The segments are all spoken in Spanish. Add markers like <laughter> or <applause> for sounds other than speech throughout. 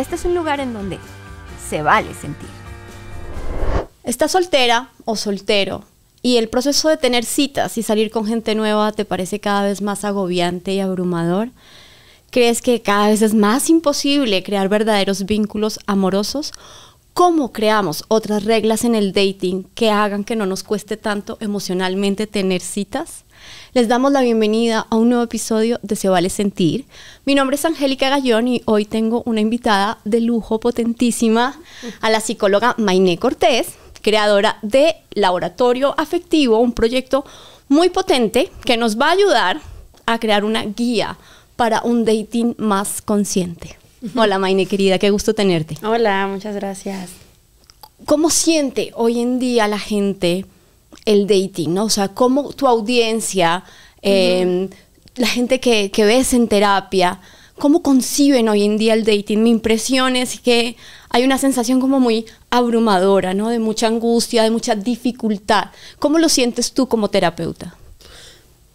Este es un lugar en donde se vale sentir. ¿Estás soltera o soltero? Y el proceso de tener citas y salir con gente nueva te parece cada vez más agobiante y abrumador. ¿Crees que cada vez es más imposible crear verdaderos vínculos amorosos? ¿Cómo creamos otras reglas en el dating que hagan que no nos cueste tanto emocionalmente tener citas? Les damos la bienvenida a un nuevo episodio de Se Vale Sentir. Mi nombre es Angélica Gallón y hoy tengo una invitada de lujo potentísima a la psicóloga Mainé Cortés, creadora de Laboratorio Afectivo, un proyecto muy potente que nos va a ayudar a crear una guía para un dating más consciente. Hola Maine, querida, qué gusto tenerte. Hola, muchas gracias. ¿Cómo siente hoy en día la gente el dating, ¿no? O sea, cómo tu audiencia, em, la gente que, que ves en terapia, cómo conciben hoy en día el dating. Mi impresión es que hay una sensación como muy abrumadora, ¿no? De mucha angustia, de mucha dificultad. ¿Cómo lo sientes tú como terapeuta?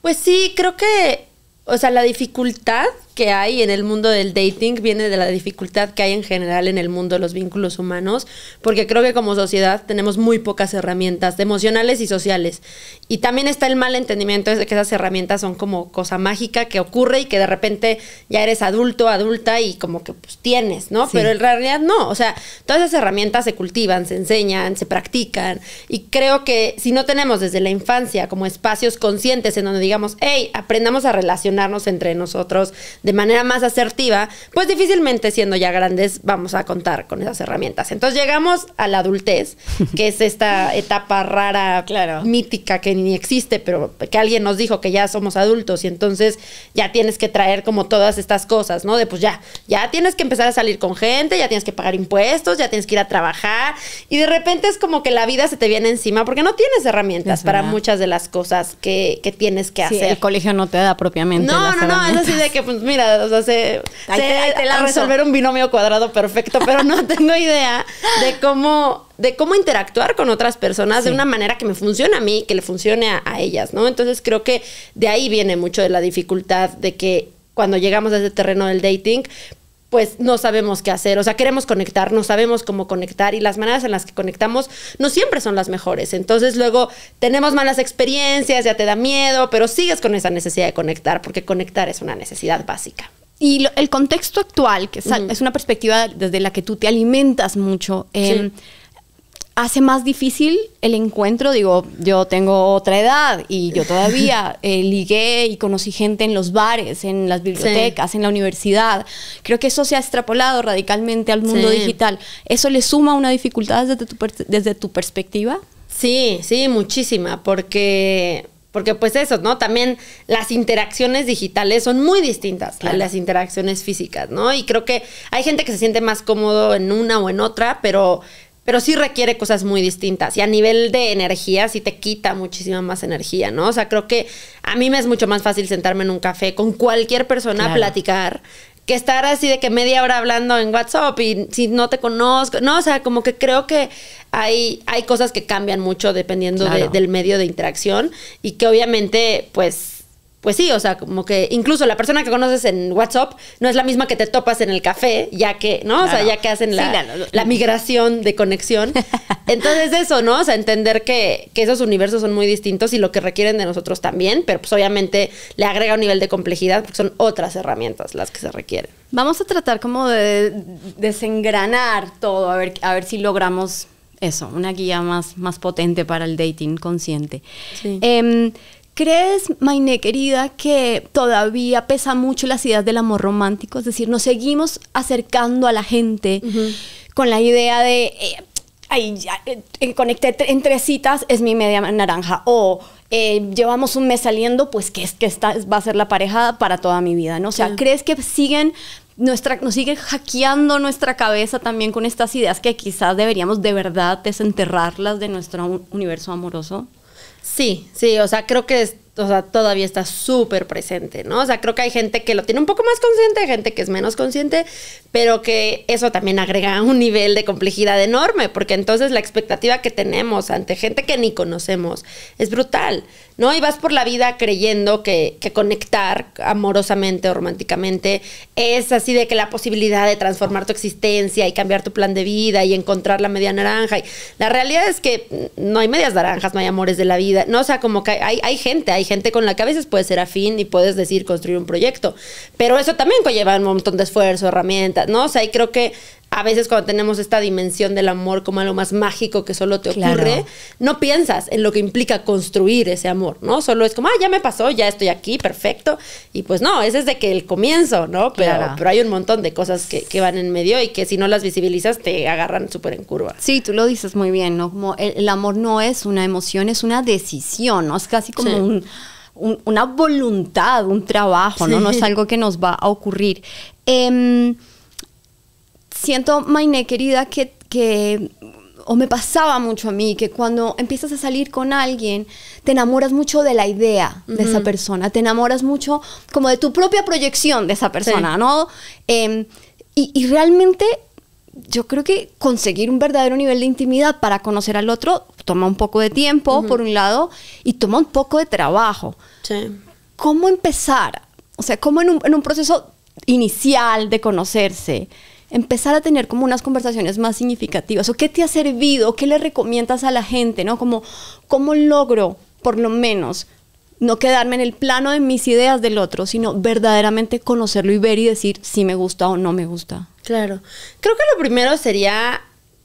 Pues sí, creo que, o sea, la dificultad que hay en el mundo del dating viene de la dificultad que hay en general en el mundo de los vínculos humanos, porque creo que como sociedad tenemos muy pocas herramientas emocionales y sociales. Y también está el mal entendimiento de que esas herramientas son como cosa mágica que ocurre y que de repente ya eres adulto, adulta y como que pues tienes, ¿no? Pero en realidad no, o sea, todas esas herramientas se cultivan, se enseñan, se practican y creo que si no tenemos desde la infancia como espacios conscientes en donde digamos, hey, aprendamos a relacionarnos entre nosotros, de manera más asertiva, pues difícilmente siendo ya grandes vamos a contar con esas herramientas. Entonces llegamos a la adultez, que es esta etapa rara, claro. mítica, que ni existe, pero que alguien nos dijo que ya somos adultos y entonces ya tienes que traer como todas estas cosas, ¿no? De pues ya, ya tienes que empezar a salir con gente, ya tienes que pagar impuestos, ya tienes que ir a trabajar y de repente es como que la vida se te viene encima porque no tienes herramientas para muchas de las cosas que, tienes que hacer. El colegio no te da propiamente. No, no, no, es así de que pues, mira, o sea, sé, resolver un binomio cuadrado perfecto, pero no <laughs> tengo idea de cómo, de cómo interactuar con otras personas de una manera que me funcione a mí, que le funcione a, a ellas, ¿no? Entonces creo que de ahí viene mucho de la dificultad de que cuando llegamos a ese terreno del dating, pues no sabemos qué hacer. O sea, queremos conectar, no sabemos cómo conectar y las maneras en las que conectamos no siempre son las mejores. Entonces luego tenemos malas experiencias, ya te da miedo, pero sigues con esa necesidad de conectar, porque conectar es una necesidad básica. Y el contexto actual, que es, una perspectiva desde la que tú te alimentas mucho. Em, hace más difícil el encuentro. Digo, yo tengo otra edad y yo <laughs> todavía eh, ligué y conocí gente en los bares, en las bibliotecas, en la universidad. Creo que eso se ha extrapolado radicalmente al mundo digital. ¿Eso le suma una dificultad desde tu, desde tu perspectiva? Sí, sí, muchísima, porque... Porque pues eso, ¿no? También las interacciones digitales son muy distintas a las interacciones físicas, ¿no? Y creo que hay gente que se siente más cómodo en una o en otra, pero pero sí requiere cosas muy distintas. Y a nivel de energía, sí te quita muchísima más energía, ¿no? O sea, creo que a mí me es mucho más fácil sentarme en un café con cualquier persona a platicar que estar así de que media hora hablando en WhatsApp y si no te conozco. No, o sea, como que creo que hay, hay cosas que cambian mucho dependiendo del medio de interacción y que obviamente, pues pues sí, o sea, como que incluso la persona que conoces en WhatsApp no es la misma que te topas en el café, ya que, ¿no? O sea, ya que hacen la, migración de conexión. <laughs> Entonces eso, ¿no? O sea, entender que, esos universos son muy distintos y lo que requieren de nosotros también, pero pues obviamente le agrega un nivel de complejidad porque son otras herramientas las que se requieren. Vamos a tratar como de desengranar todo, a ver, a ver si logramos eso, una guía más, más potente para el dating consciente. Sí. Em, ¿Crees, Mainé querida, que todavía pesa mucho las ideas del amor romántico? Es decir, nos seguimos acercando a la gente con la idea de, eh, ahí ya, eh, eh, conecté entre citas, es mi media naranja. O llevamos un mes saliendo, pues que es que esta va a ser la pareja para toda mi vida, ¿no? O sea, ¿crees que siguen nuestra, nos siguen hackeando nuestra cabeza también con estas ideas que quizás deberíamos de verdad desenterrarlas de nuestro universo amoroso? Sí, sí, o sea, creo que o sea, todavía está súper presente, ¿no? O sea, creo que hay gente que lo tiene un poco más consciente, hay gente que es menos consciente, pero que eso también agrega <laughs> un nivel de complejidad enorme, porque entonces la expectativa que tenemos ante gente que ni conocemos es brutal. ¿no? Y vas por la vida creyendo que, conectar amorosamente o románticamente es así de que la posibilidad de transformar tu existencia y cambiar tu plan de vida y encontrar la media naranja. Y la realidad es que no hay medias naranjas, no hay amores de la vida. No, o sea, como que hay, hay gente, hay gente con la que a veces puedes ser afín y puedes decir construir un proyecto. Pero eso también conlleva un montón de esfuerzo, herramientas, ¿no? O sea, y creo que a veces cuando tenemos esta dimensión del amor como algo más mágico que solo te ocurre, no piensas en lo que implica construir ese amor, ¿no? Solo es como, ah, ya me pasó, ya estoy aquí, perfecto. Y pues no, ese es de que el comienzo, ¿no? Pero, pero hay un montón de cosas que, van en medio y que si no las visibilizas te agarran súper en curva. Sí, tú lo dices muy bien, ¿no? Como el, amor no es una emoción, es una decisión, ¿no? Es casi como una voluntad, un trabajo, ¿no? No es algo que nos va a ocurrir. Eh, siento, Mainé querida, que, o me pasaba mucho a mí, que cuando empiezas a salir con alguien, te enamoras mucho de la idea de esa persona, te enamoras mucho como de tu propia proyección de esa persona, ¿no? Em, y, realmente yo creo que conseguir un verdadero nivel de intimidad para conocer al otro toma un poco de tiempo, por un lado, y toma un poco de trabajo. Sí. ¿Cómo empezar? O sea, ¿cómo en un, en un proceso inicial de conocerse? empezar a tener como unas conversaciones más significativas. ¿O qué te ha servido? ¿Qué le recomiendas a la gente? ¿No? Como, ¿cómo logro, por lo menos, no quedarme en el plano de mis ideas del otro, sino verdaderamente conocerlo y ver y decir si me gusta o no me gusta. Claro. Creo que lo primero sería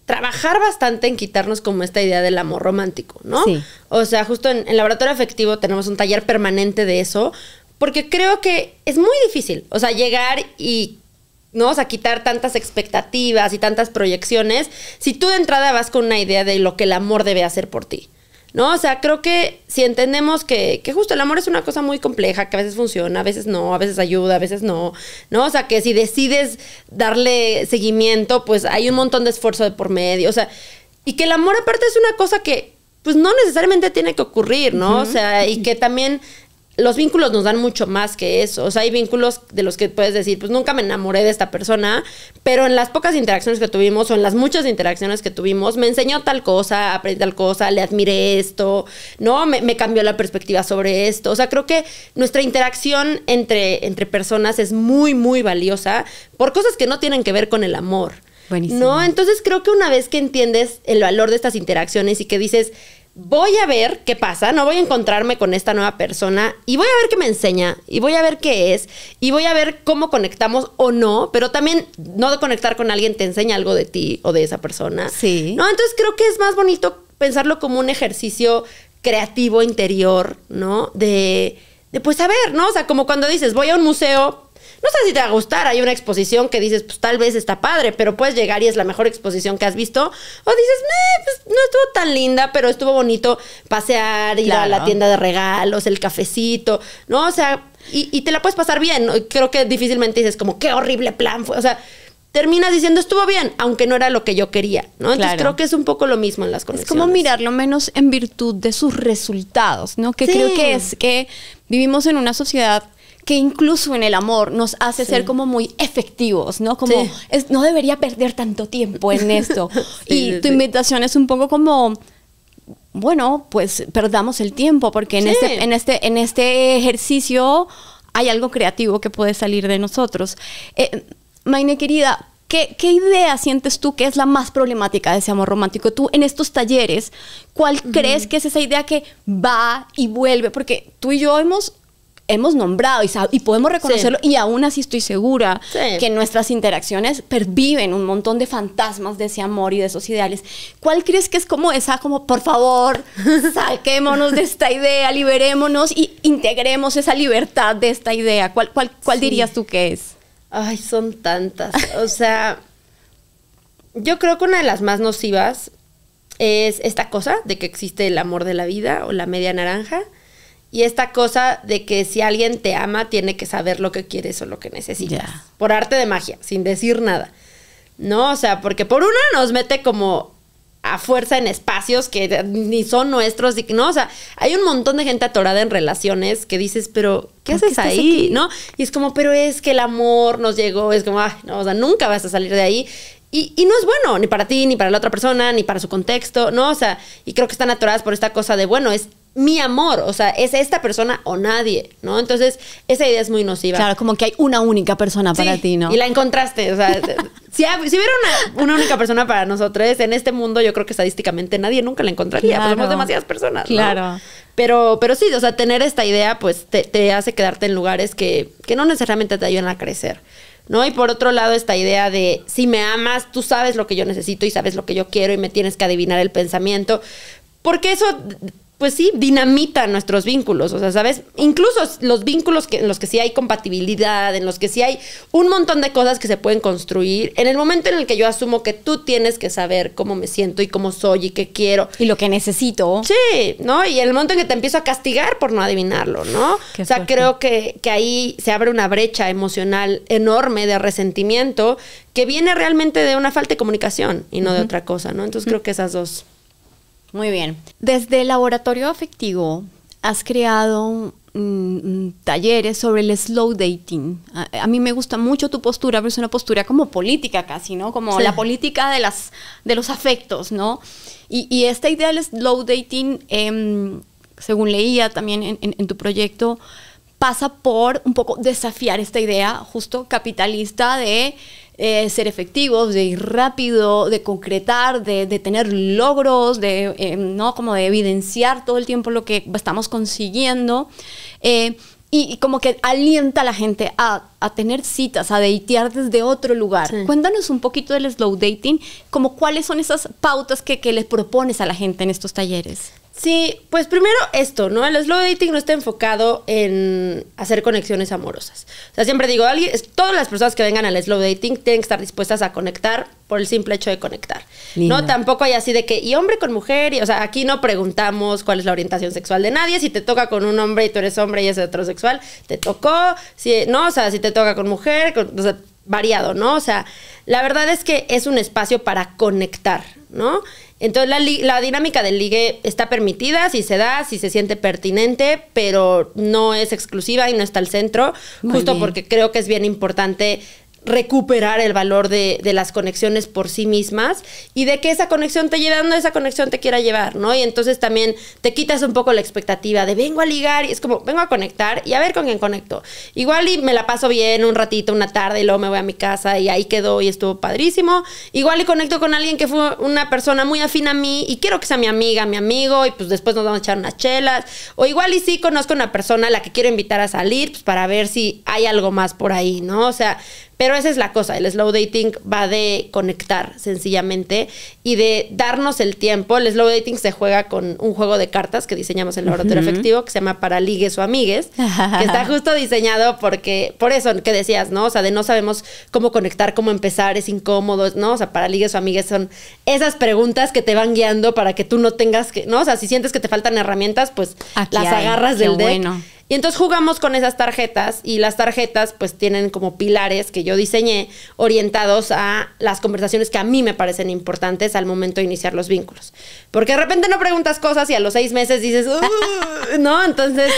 trabajar bastante en quitarnos como esta idea del amor romántico, ¿no? Sí. O sea, justo en el laboratorio afectivo tenemos un taller permanente de eso, porque creo que es muy difícil, o sea, llegar y ¿no? O sea, quitar tantas expectativas y tantas proyecciones, si tú de entrada vas con una idea de lo que el amor debe hacer por ti. ¿No? O sea, creo que si entendemos que, justo el amor es una cosa muy compleja, que a veces funciona, a veces no, a veces ayuda, a veces no, ¿no? O sea, que si decides darle seguimiento, pues hay un montón de esfuerzo de por medio, o sea, y que el amor aparte es una cosa que pues no necesariamente tiene que ocurrir, ¿no? O sea, y que también los vínculos nos dan mucho más que eso. O sea, hay vínculos de los que puedes decir, pues nunca me enamoré de esta persona, pero en las pocas interacciones que tuvimos o en las muchas interacciones que tuvimos, me enseñó tal cosa, aprendí tal cosa, le admiré esto, ¿no? Me, cambió la perspectiva sobre esto. O sea, creo que nuestra interacción entre, entre personas es muy, muy valiosa por cosas que no tienen que ver con el amor. Buenísimo. No, entonces creo que una vez que entiendes el valor de estas interacciones y que dices, voy a ver qué pasa, no voy a encontrarme con esta nueva persona y voy a ver qué me enseña y voy a ver qué es y voy a ver cómo conectamos o no, pero también no de conectar con alguien te enseña algo de ti o de esa persona. Sí. No, entonces creo que es más bonito pensarlo como un ejercicio creativo interior, ¿no? De, de pues a ver, ¿no? O sea, como cuando dices, voy a un museo no sé si te va a gustar, hay una exposición que dices, pues tal vez está padre, pero puedes llegar y es la mejor exposición que has visto, o dices, pues no estuvo tan linda, pero estuvo bonito pasear, ir a la tienda de regalos, el cafecito, ¿no? O sea, y, te la puedes pasar bien, creo que difícilmente dices como, qué horrible plan fue, o sea, terminas diciendo estuvo bien, aunque no era lo que yo quería, ¿no? Entonces creo que es un poco lo mismo en las conexiones. Es como mirarlo menos en virtud de sus resultados, ¿no? Que creo que es que vivimos en una sociedad que incluso en el amor nos hace ser como muy efectivos, ¿no? Como es, no debería perder tanto tiempo en <laughs> esto. y tu invitación es un poco como bueno, pues perdamos el tiempo porque en este en este en este ejercicio hay algo creativo que puede salir de nosotros. Eh, Maine querida, ¿Qué, idea sientes tú que es la más problemática de ese amor romántico? Tú en estos talleres, ¿cuál crees que es esa idea que va y vuelve? Porque tú y yo hemos hemos nombrado y, podemos reconocerlo y aún así estoy segura que nuestras interacciones perviven un montón de fantasmas de ese amor y de esos ideales. ¿Cuál crees que es como esa, como por favor, <laughs> saquémonos de esta idea, liberémonos y integremos esa libertad de esta idea? ¿Cuál, dirías tú que es? Ay, son tantas. O sea, yo creo que una de las más nocivas es esta cosa de que existe el amor de la vida o la media naranja y esta cosa de que si alguien te ama, tiene que saber lo que quieres o lo que necesitas. Por arte de magia, sin decir nada. ¿No? O sea, porque por una nos mete como a fuerza en espacios que ni son nuestros. ¿no? O sea, hay un montón de gente atorada en relaciones que dices, pero ¿qué haces ahí? ¿No? Y es como, pero es que el amor nos llegó. Es como, no, o sea, nunca vas a salir de ahí. Y, y, no es bueno, ni para ti, ni para la otra persona, ni para su contexto, ¿no? O sea, y creo que están atoradas por esta cosa de, bueno, es mi amor, o sea, es esta persona o nadie, ¿no? Entonces, esa idea es muy nociva. Claro, como que hay una única persona para ti, ¿no? Y la encontraste, o sea, <laughs> si, hubiera una, única persona para nosotros en este mundo, yo creo que estadísticamente nadie nunca la encontraría, Tenemos pues, demasiadas personas. Claro. Pero, pero sí, o sea, tener esta idea, pues te, hace quedarte en lugares que, que no necesariamente te ayudan a crecer. ¿no? Y por otro lado, esta idea de si me amas, tú sabes lo que yo necesito y sabes lo que yo quiero y me tienes que adivinar el pensamiento. Porque eso pues sí, dinamita nuestros vínculos, o sea, ¿sabes? Incluso los vínculos que, en los que sí hay compatibilidad, en los que sí hay un montón de cosas que se pueden construir, en el momento en el que yo asumo que tú tienes que saber cómo me siento y cómo soy y qué quiero. Y lo que necesito. Sí, ¿no? Y el momento en que te empiezo a castigar por no adivinarlo, ¿no? o sea, creo que, que ahí se abre una brecha emocional enorme de resentimiento que viene realmente de una falta de comunicación y no de otra cosa, ¿no? Entonces mm. creo que esas dos muy bien. Desde el laboratorio afectivo has creado mm, mm, talleres sobre el slow dating. A, mí me gusta mucho tu postura, pero es una postura como política casi, ¿no? Como la política de, las, de los afectos, ¿no? Y, esta idea del slow dating, em, según leía también en tu proyecto, pasa por un poco desafiar esta idea justo capitalista de eh, ser efectivos, de ir rápido, de concretar, de, tener logros, de, eh, ¿no? Como de evidenciar todo el tiempo lo que estamos consiguiendo. Eh, y, como que alienta a la gente a, tener citas, a datear desde otro lugar. Cuéntanos un poquito del slow dating, como cuáles son esas pautas que, que les propones a la gente en estos talleres. Sí, pues primero esto, ¿no? El slow dating no está enfocado en hacer conexiones amorosas. O sea, siempre digo, alguien, todas las personas que vengan al slow dating tienen que estar dispuestas a conectar por el simple hecho de conectar. No, tampoco hay así de que, y hombre con mujer, o sea, aquí no preguntamos cuál es la orientación sexual de nadie. Si te toca con un hombre y tú eres hombre y es heterosexual, te tocó. Si, no, o sea, si te toca con mujer, con, o sea, variado, ¿no? O sea, la verdad es que es un espacio para conectar, ¿no? Entonces la, la, dinámica del ligue está permitida, si se da, si se siente pertinente, pero no es exclusiva y no está al centro, justo porque creo que es bien importante recuperar el valor de, las conexiones por sí mismas y de que esa conexión te lleve a donde esa conexión te quiera llevar, ¿no? Y entonces también te quitas un poco la expectativa de vengo a ligar y es como vengo a conectar y a ver con quién conecto. Igual y me la paso bien un ratito, una tarde y luego me voy a mi casa y ahí quedó y estuvo padrísimo. Igual y conecto con alguien que fue una persona muy afín a mí y quiero que sea mi amiga, mi amigo y pues después nos vamos a echar unas chelas. O igual y sí conozco una persona a la que quiero invitar a salir pues para ver si hay algo más por ahí, ¿no? O sea, pero pero esa es la cosa, el slow dating va de conectar sencillamente y de darnos el tiempo. El slow dating se juega con un juego de cartas que diseñamos en Laboratorio Efectivo que se llama Para Ligues o Amigues, que está <laughs> justo diseñado porque, por eso que decías, ¿no? O sea, de no sabemos cómo conectar, cómo empezar, es incómodo, ¿no? O sea, para Ligues o Amigues son esas preguntas que te van guiando para que tú no tengas que, ¿no? O sea, si sientes que te faltan herramientas, pues las agarras del dedo. Y entonces jugamos con esas tarjetas y las tarjetas pues tienen como pilares que yo diseñé orientados a las conversaciones que a mí me parecen importantes al momento de iniciar los vínculos. Porque de repente no preguntas cosas y a los seis meses dices, ¿no? Entonces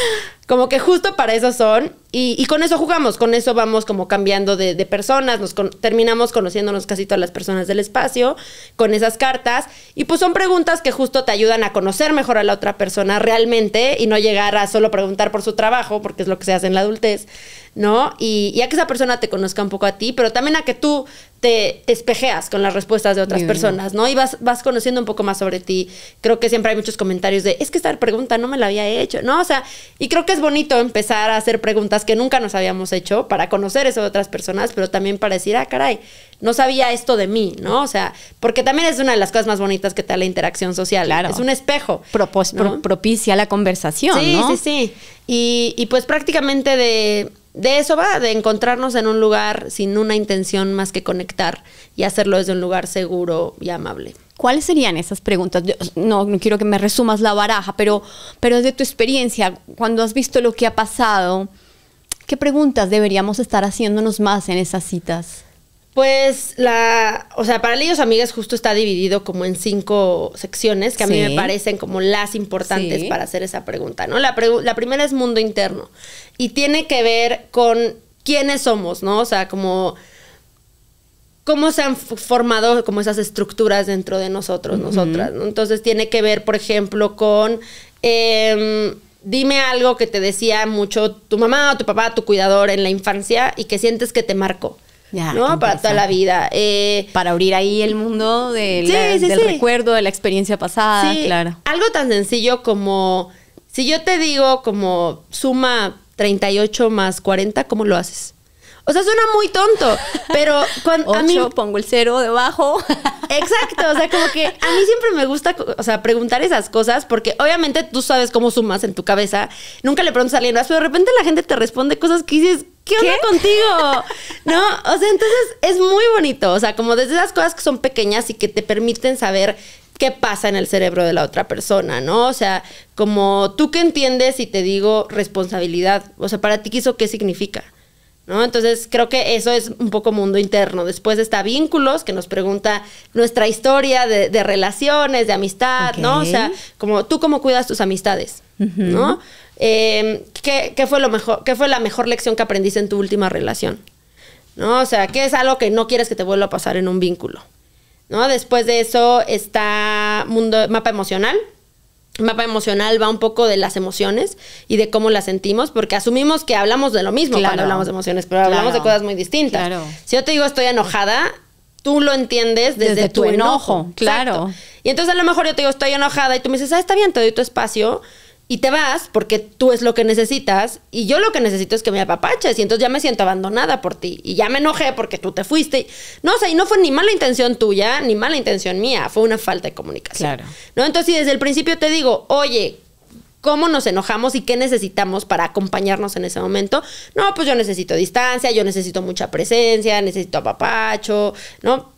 como que justo para eso son. Y, con eso jugamos, con eso vamos como cambiando de, personas, nos terminamos conociéndonos casi todas las personas del espacio con esas cartas. Y pues son preguntas que justo te ayudan a conocer mejor a la otra persona realmente y no llegar a solo preguntar por su trabajo, porque es lo que se hace en la adultez. ¿no? Y, a que esa persona te conozca un poco a ti, pero también a que tú te, te espejeas con las respuestas de otras personas, ¿no? Y vas, vas conociendo un poco más sobre ti. Creo que siempre hay muchos comentarios de, es que esta pregunta no me la había hecho, ¿no? O sea, y creo que es bonito empezar a hacer preguntas que nunca nos habíamos hecho para conocer eso de otras personas, pero también para decir, ah, caray, no sabía esto de mí, ¿no? O sea, porque también es una de las cosas más bonitas que te da la interacción social. Es un espejo. Pues, propicia la conversación. Sí, sí, sí. Y, y pues prácticamente de de eso va, de encontrarnos en un lugar sin una intención más que conectar y hacerlo desde un lugar seguro y amable. ¿Cuáles serían esas preguntas? no, no quiero que me resumas la baraja, pero, pero desde tu experiencia, cuando has visto lo que ha pasado, ¿qué preguntas deberíamos estar haciéndonos más en esas citas? Pues la, o sea, para ellos amigas justo está dividido como en cinco secciones que a mí me parecen como las importantes para hacer esa pregunta, ¿no? La, primera es mundo interno y tiene que ver con quiénes somos, ¿no? O sea, como cómo se han formado como esas estructuras dentro de nosotros, nosotras, ¿no? Entonces tiene que ver, por ejemplo, con... Em, dime algo que te decía mucho tu mamá o tu papá, tu cuidador en la infancia y que sientes que te marcó. ¿no? Para toda la vida. Eh, para abrir ahí el mundo de del recuerdo, de la experiencia pasada, claro. Algo tan sencillo como, si yo te digo como suma 38 más 40, ¿cómo lo haces? O sea, suena muy tonto, pero cuando Ocho, a mí <laughs> pongo el cero debajo. <laughs> Exacto, o sea, como que a mí siempre me gusta, o sea, preguntar esas cosas porque obviamente tú sabes cómo sumas en tu cabeza, nunca le preguntas a alguien pero de repente la gente te responde cosas que dices, ¿qué onda contigo? <laughs> ¿No? O sea, entonces es muy bonito. O sea, como desde esas cosas que son pequeñas y que te permiten saber qué pasa en el cerebro de la otra persona, ¿no? O sea, como tú que entiendes y te digo responsabilidad. O sea, para ti, ¿eso qué significa? ¿No? Entonces creo que eso es un poco mundo interno. Después está vínculos, que nos pregunta nuestra historia de, relaciones, de amistad, ¿no? O sea, como tú cómo cuidas tus amistades, ¿no? Em, ¿qué, fue lo mejor, ¿qué fue la mejor lección que aprendiste en tu última relación? ¿No? O sea, ¿qué es algo que no quieres que te vuelva a pasar en un vínculo? ¿No? Después de eso está mundo, mapa emocional, mapa emocional va un poco de las emociones y de cómo las sentimos, porque asumimos que hablamos de lo mismo cuando hablamos de emociones, pero hablamos de cosas muy distintas. Si yo te digo estoy enojada, tú lo entiendes desde, tu, enojo. Claro. Y entonces a lo mejor yo te digo estoy enojada y tú me dices, ah, está bien, te doy tu espacio y te vas porque tú es lo que necesitas y yo lo que necesito es que me apapaches y entonces ya me siento abandonada por ti y ya me enojé porque tú te fuiste. No, o sea, y no fue ni mala intención tuya ni mala intención mía, fue una falta de comunicación. ¿No? Entonces, si desde el principio te digo, "Oye, cómo nos enojamos y qué necesitamos para acompañarnos en ese momento. No, pues yo necesito distancia, yo necesito mucha presencia, necesito apapacho, ¿no?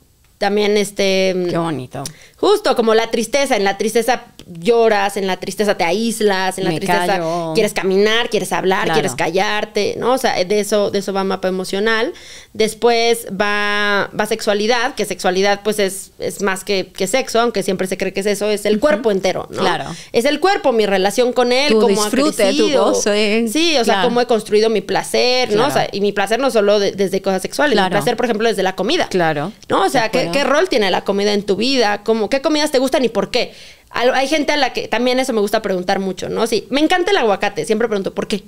también este... Qué bonito. Justo como la tristeza, en la tristeza lloras, en la tristeza te aíslas, en la tristeza quieres caminar, quieres hablar, quieres callarte, ¿no? O sea, de eso, de eso va mapa emocional. Después va, sexualidad, que sexualidad pues es, es más que, sexo, aunque siempre se cree que es eso, es el cuerpo entero, ¿no? Claro. Es el cuerpo, mi relación con él, como cómo disfrute, Tu gozo, eh. Sí, o sea, cómo he construido mi placer, ¿no? O sea, y mi placer no solo desde cosas sexuales, mi placer, por ejemplo, desde la comida. Claro. ¿No? O sea, que, ¿Qué rol tiene la comida en tu vida? ¿Cómo, ¿Qué comidas te gustan y por qué? Hay gente a la que también eso me gusta preguntar mucho, ¿no? Sí, me encanta el aguacate, siempre pregunto, ¿por qué?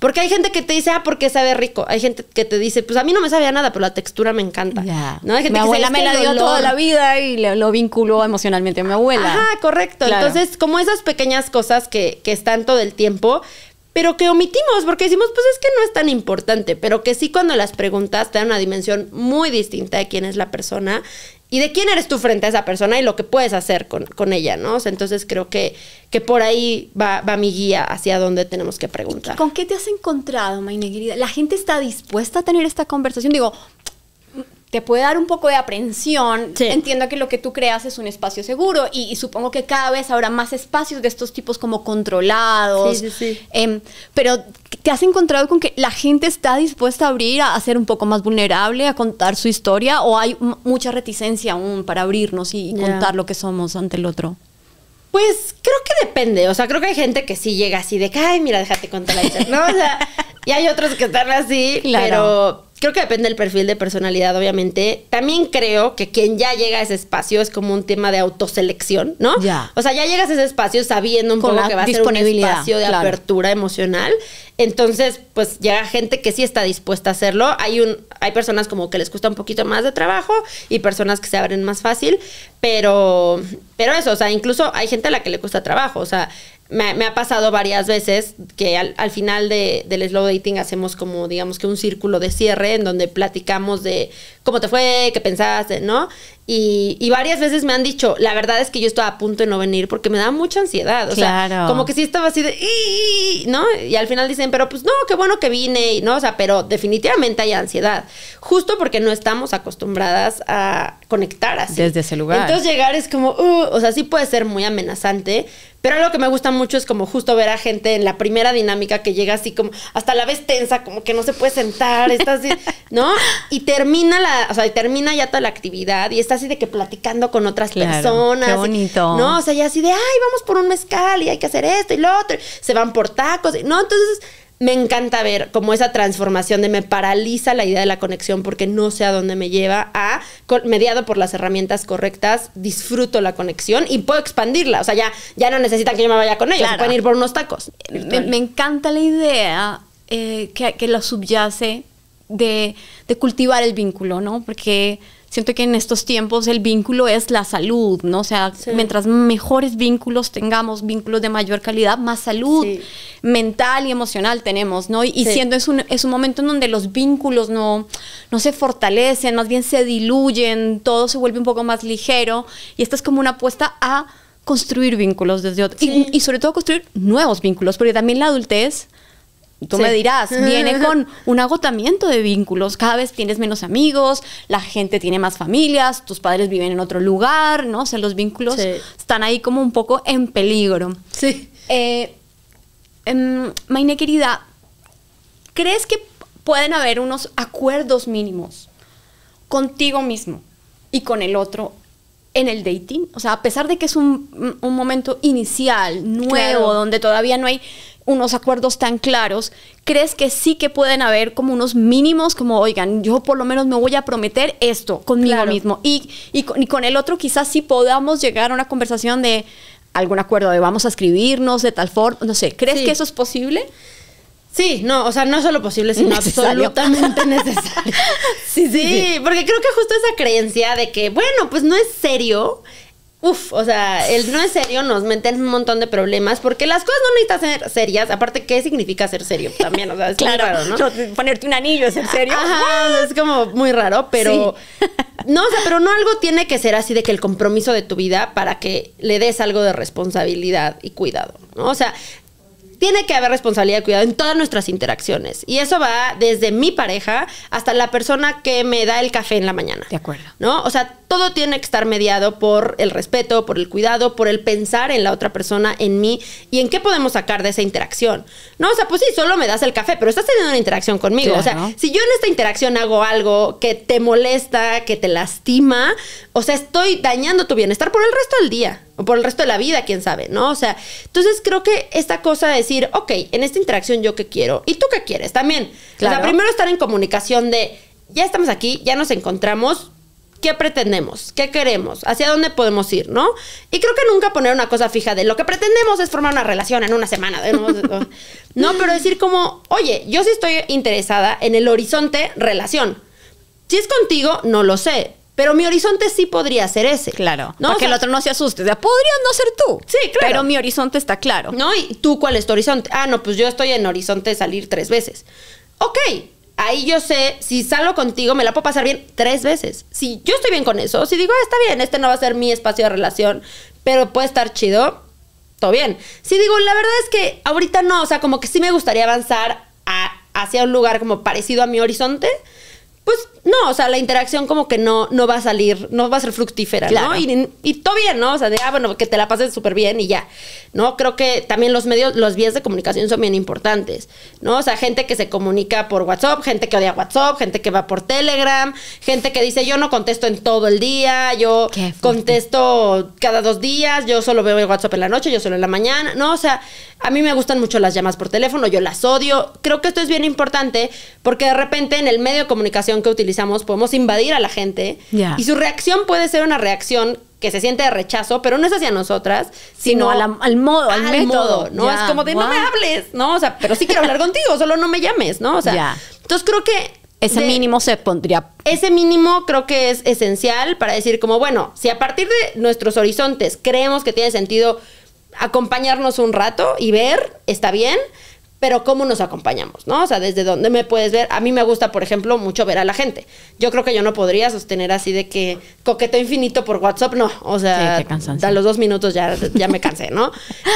Porque hay gente que te dice, ah, porque sabe rico. Hay gente que te dice, pues a mí no me sabía nada, pero la textura me encanta. ¿No? Hay gente que abuela dice, me la dio toda la vida y lo, vinculó emocionalmente a mi abuela. Ajá, correcto. Entonces, como esas pequeñas cosas que, que están todo el tiempo, pero que omitimos porque decimos, pues es que no es tan importante, pero que sí cuando las preguntas te dan una dimensión muy distinta de quién es la persona y de quién eres tú frente a esa persona y lo que puedes hacer con, ella, ¿no? entonces creo que, que por ahí va, mi guía hacia dónde tenemos que preguntar. ¿Con qué te has encontrado, Maine ¿La gente está dispuesta a tener esta conversación? Digo, te puede dar un poco de aprensión, entiendo que lo que tú creas es un espacio seguro y, supongo que cada vez habrá más espacios de estos tipos como controlados. Sí, sí, sí. Em, pero ¿te has encontrado con que la gente está dispuesta a abrir, a, ser un poco más vulnerable, a contar su historia o hay mucha reticencia aún para abrirnos y, contar lo que somos ante el otro? Pues creo que depende. O sea, creo que hay gente que sí llega así de, ay, mira, déjate contar la historia. ¿no? O sea, y hay otros que están así, <laughs> claro. pero creo que depende del perfil de personalidad, obviamente. También creo que quien ya llega a ese espacio es como un tema de autoselección, ¿no? Ya. O sea, ya llegas a ese espacio sabiendo un poco que va a ser un espacio de apertura emocional. Entonces, pues llega gente que sí está dispuesta a hacerlo. Hay un, hay personas como que les cuesta un poquito más de trabajo y personas que se abren más fácil, pero, pero eso, o sea, incluso hay gente a la que le cuesta trabajo. O sea, me, ha pasado varias veces que al, final de, del slow dating hacemos como, digamos que un círculo de cierre en donde platicamos de cómo te fue, qué pensaste, ¿no? Y, varias veces me han dicho, la verdad es que yo estaba a punto de no venir porque me da mucha ansiedad. O sea, como que sí estaba así de, ¿no? Y al final dicen, pero pues no, qué bueno que vine, ¿no? O sea, pero definitivamente hay ansiedad. Justo porque no estamos acostumbradas a conectar así. Desde ese lugar. Entonces llegar es como, uh, o sea, sí puede ser muy amenazante, pero lo que me gusta mucho es como justo ver a gente en la primera dinámica que llega así como hasta la vez tensa, como que no se puede sentar, está así, <laughs> ¿no? Y termina la, o sea, termina ya toda la actividad y estás así de que platicando con otras personas. Qué bonito. no, o sea, ya así de, ay, vamos por un mezcal y hay que hacer esto y lo otro. Se van por tacos. No, entonces me encanta ver como esa transformación de me paraliza la idea de la conexión porque no sé a dónde me lleva a, mediado por las herramientas correctas, disfruto la conexión y puedo expandirla. O sea, ya, ya no necesitan que yo me vaya con ellos, pueden ir por unos tacos. Me, encanta la idea eh, que, que subyace de, de cultivar el vínculo, ¿no? Porque siento que en estos tiempos el vínculo es la salud, ¿no? O sea, mientras mejores vínculos tengamos, vínculos de mayor calidad, más salud mental y emocional tenemos, ¿no? Y, siendo es un, es un momento en donde los vínculos no, no se fortalecen, más bien se diluyen, todo se vuelve un poco más ligero y esta es como una apuesta a construir vínculos desde otro y, y sobre todo construir nuevos vínculos, porque también la adultez Tú me dirás, <laughs> viene con un agotamiento de vínculos, cada vez tienes menos amigos, la gente tiene más familias, tus padres viven en otro lugar, ¿no? O sea, los vínculos están ahí como un poco en peligro. Sí. Eh, em, Maine querida, ¿crees que pueden haber unos acuerdos mínimos contigo mismo y con el otro en el dating? O sea, a pesar de que es un, momento inicial, nuevo, donde todavía no hay unos acuerdos tan claros, ¿crees que sí que pueden haber como unos mínimos, como, oigan, yo por lo menos me voy a prometer esto conmigo mismo? Y, con, el otro quizás sí podamos llegar a una conversación de algún acuerdo de vamos a escribirnos de tal forma, no sé, ¿crees que eso es posible? Sí, no, o sea, no es solo posible, sino <laughs> absolutamente necesario. <laughs> sí, sí, porque creo que justo esa creencia de que, bueno, pues no es serio, Uf, o sea, el no es serio nos meten un montón de problemas porque las cosas no necesitan ser serias. Aparte, ¿qué significa ser serio? También, o sea, es claro, raro, ¿no? Ponerte un anillo es ser ah, serio. es como muy raro, pero. <laughs> No, o sea, pero no algo tiene que ser así de que el compromiso de tu vida para que le des algo de responsabilidad y cuidado, ¿no? O sea, tiene que haber responsabilidad y cuidado en todas nuestras interacciones. Y eso va desde mi pareja hasta la persona que me da el café en la mañana. De acuerdo. ¿No? O sea, todo tiene que estar mediado por el respeto, por el cuidado, por el pensar en la otra persona, en mí y en qué podemos sacar de esa interacción. No, o sea, pues sí, solo me das el café, pero estás teniendo una interacción conmigo. O sea, si yo en esta interacción hago algo que te molesta, que te lastima, o sea, estoy dañando tu bienestar por el resto del día o por el resto de la vida, quién sabe, ¿no? O sea, entonces creo que esta cosa de decir, ok, en esta interacción yo qué quiero y tú qué quieres también. O sea, primero estar en comunicación de, ya estamos aquí, ya nos encontramos, qué pretendemos, qué queremos, hacia dónde podemos ir, ¿no? Y creo que nunca poner una cosa fija de lo que pretendemos es formar una relación en una semana. no, pero decir como, oye, yo sí estoy interesada en el horizonte relación. Si es contigo, no lo sé, pero mi horizonte sí podría ser ese. Claro. ¿no? Para que el otro no se asuste. O podría no ser tú. Sí, claro. Pero mi horizonte está claro. No, ¿y tú cuál es tu horizonte? Ah, no, pues yo estoy en horizonte salir tres veces. Ok, ahí yo sé, si salgo contigo, me la puedo pasar bien tres veces. Si yo estoy bien con eso, si digo, ah, está bien, este no va a ser mi espacio de relación, pero puede estar chido, todo bien. Si digo, la verdad es que ahorita no, o sea, como que sí me gustaría avanzar hacia un lugar como parecido a mi horizonte, pues no, o sea, la interacción como que no, no va a salir, no va a ser fructífera, ¿no? Y, todo bien, ¿no? O sea, de, ah, bueno, que te la pases súper bien y ya, ¿no? Creo que también los medios, los vías de comunicación son bien importantes, ¿no? O sea, gente que se comunica por WhatsApp, gente que odia WhatsApp, gente que va por Telegram, gente que dice, yo no contesto en todo el día, yo contesto cada dos días, yo solo veo el WhatsApp en la noche, yo solo en la mañana, ¿no? O sea, a mí me gustan mucho las llamadas por teléfono, yo las odio. Creo que esto es bien importante porque de repente en el medio de comunicación que utilizamos, podemos invadir a la gente. Y su reacción puede ser una reacción que se siente de rechazo, pero no es hacia nosotras, sino, al modo, al, método, modo, ¿no? Es como de, no me hables, ¿no? O sea, pero sí quiero hablar <laughs> contigo, solo no me llames, ¿no? O sea, entonces creo que... Ese mínimo se pondría... Ese mínimo creo que es esencial para decir como, bueno, si a partir de nuestros horizontes creemos que tiene sentido acompañarnos un rato y ver, está bien, pero cómo nos acompañamos, ¿no? O sea, desde dónde me puedes ver. A mí me gusta, por ejemplo, mucho ver a la gente. Yo creo que yo no podría sostener así de que coqueto infinito por WhatsApp, no. O sea, los dos minutos ya, ya me cansé, ¿no?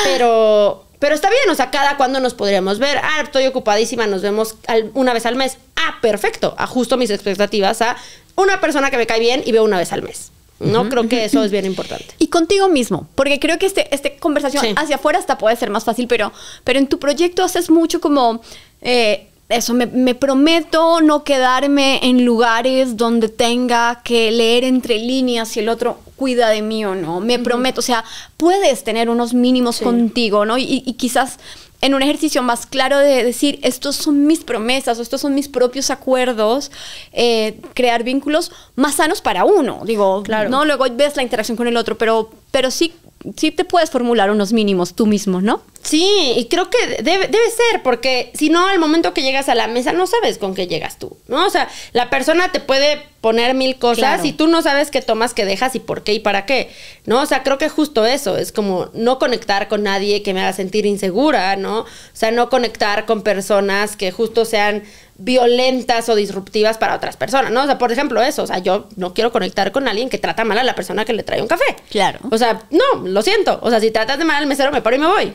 Pero, pero está bien, o sea, cada cuando nos podríamos ver. Ah, estoy ocupadísima, nos vemos una vez al mes. Ah, perfecto. Ajusto mis expectativas a una persona que me cae bien y veo una vez al mes. No creo que eso es bien importante. Y contigo mismo, porque creo que esta este conversación hacia afuera hasta puede ser más fácil, pero, pero en tu proyecto haces mucho como eh, eso, me, prometo no quedarme en lugares donde tenga que leer entre líneas si el otro cuida de mí o no. Me prometo, o sea, puedes tener unos mínimos contigo, ¿no? y quizás en un ejercicio más claro de decir, estos son mis promesas o estos son mis propios acuerdos, eh, crear vínculos más sanos para uno. Digo, claro. no, luego ves la interacción con el otro, pero, pero sí sí te puedes formular unos mínimos tú mismo, ¿no? Sí, y creo que debe, ser, porque si no, al momento que llegas a la mesa, no sabes con qué llegas tú, ¿no? O sea, la persona te puede poner mil cosas y tú no sabes qué tomas, qué dejas y por qué y para qué, ¿no? O sea, creo que justo eso, es como no conectar con nadie que me haga sentir insegura, ¿no? O sea, no conectar con personas que justo sean violentas o disruptivas para otras personas, ¿no? O sea, por ejemplo, eso, o sea, yo no quiero conectar con alguien que trata mal a la persona que le trae un café. Claro. O sea, no, lo siento. O sea, si tratas de mal al mesero, me paro y me voy.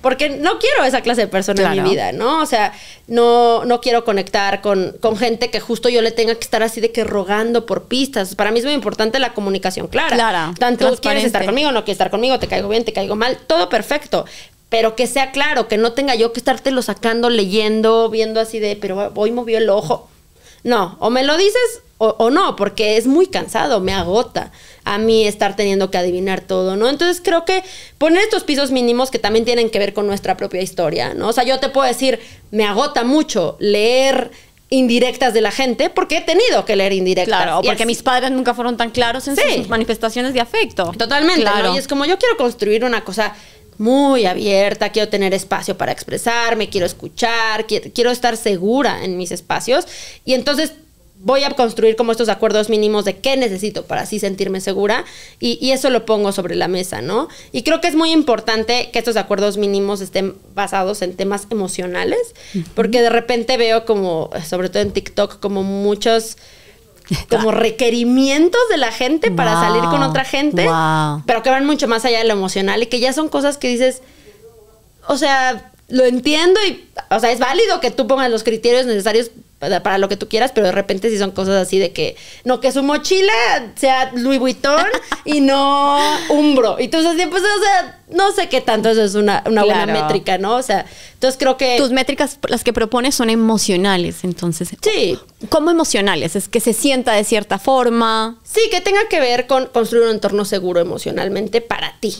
Porque no quiero esa clase de persona en mi vida, ¿no? O sea, no, no quiero conectar con, con, gente que justo yo le tenga que estar así de que rogando por pistas. Para mí es muy importante la comunicación clara. Clara. Tanto quieres estar conmigo, no quieres estar conmigo, te caigo bien, te caigo mal, todo perfecto pero que sea claro, que no tenga yo que estártelo sacando, leyendo, viendo así de, pero hoy movió el ojo. No, o me lo dices o, no, porque es muy cansado, me agota a mí estar teniendo que adivinar todo, ¿no? Entonces creo que poner estos pisos mínimos que también tienen que ver con nuestra propia historia, ¿no? O sea, yo te puedo decir, me agota mucho leer indirectas de la gente porque he tenido que leer indirectas. Claro, porque mis padres nunca fueron tan claros en sus manifestaciones de afecto. Totalmente, claro. Y es como yo quiero construir una cosa muy abierta, quiero tener espacio para expresarme, quiero escuchar, quiero, estar segura en mis espacios. Y entonces voy a construir como estos acuerdos mínimos de qué necesito para así sentirme segura y, y, eso lo pongo sobre la mesa, ¿no? Y creo que es muy importante que estos acuerdos mínimos estén basados en temas emocionales, porque de repente veo como, sobre todo en TikTok, como muchos <laughs> como requerimientos de la gente para salir con otra gente, pero que van mucho más allá de lo emocional y que ya son cosas que dices, o sea, lo entiendo y, o sea, es válido que tú pongas los criterios necesarios para, lo que tú quieras, pero de repente sí son cosas así de que, no, que su mochila sea Louis Vuitton y no Umbro. Y entonces así, pues, o sea, no sé qué tanto eso es una, buena métrica, ¿no? O sea, entonces creo que... Tus métricas, las que propones son emocionales, entonces. Sí. ¿Cómo emocionales? Es que se sienta de cierta forma. Sí, que tenga que ver con construir un entorno seguro emocionalmente para ti.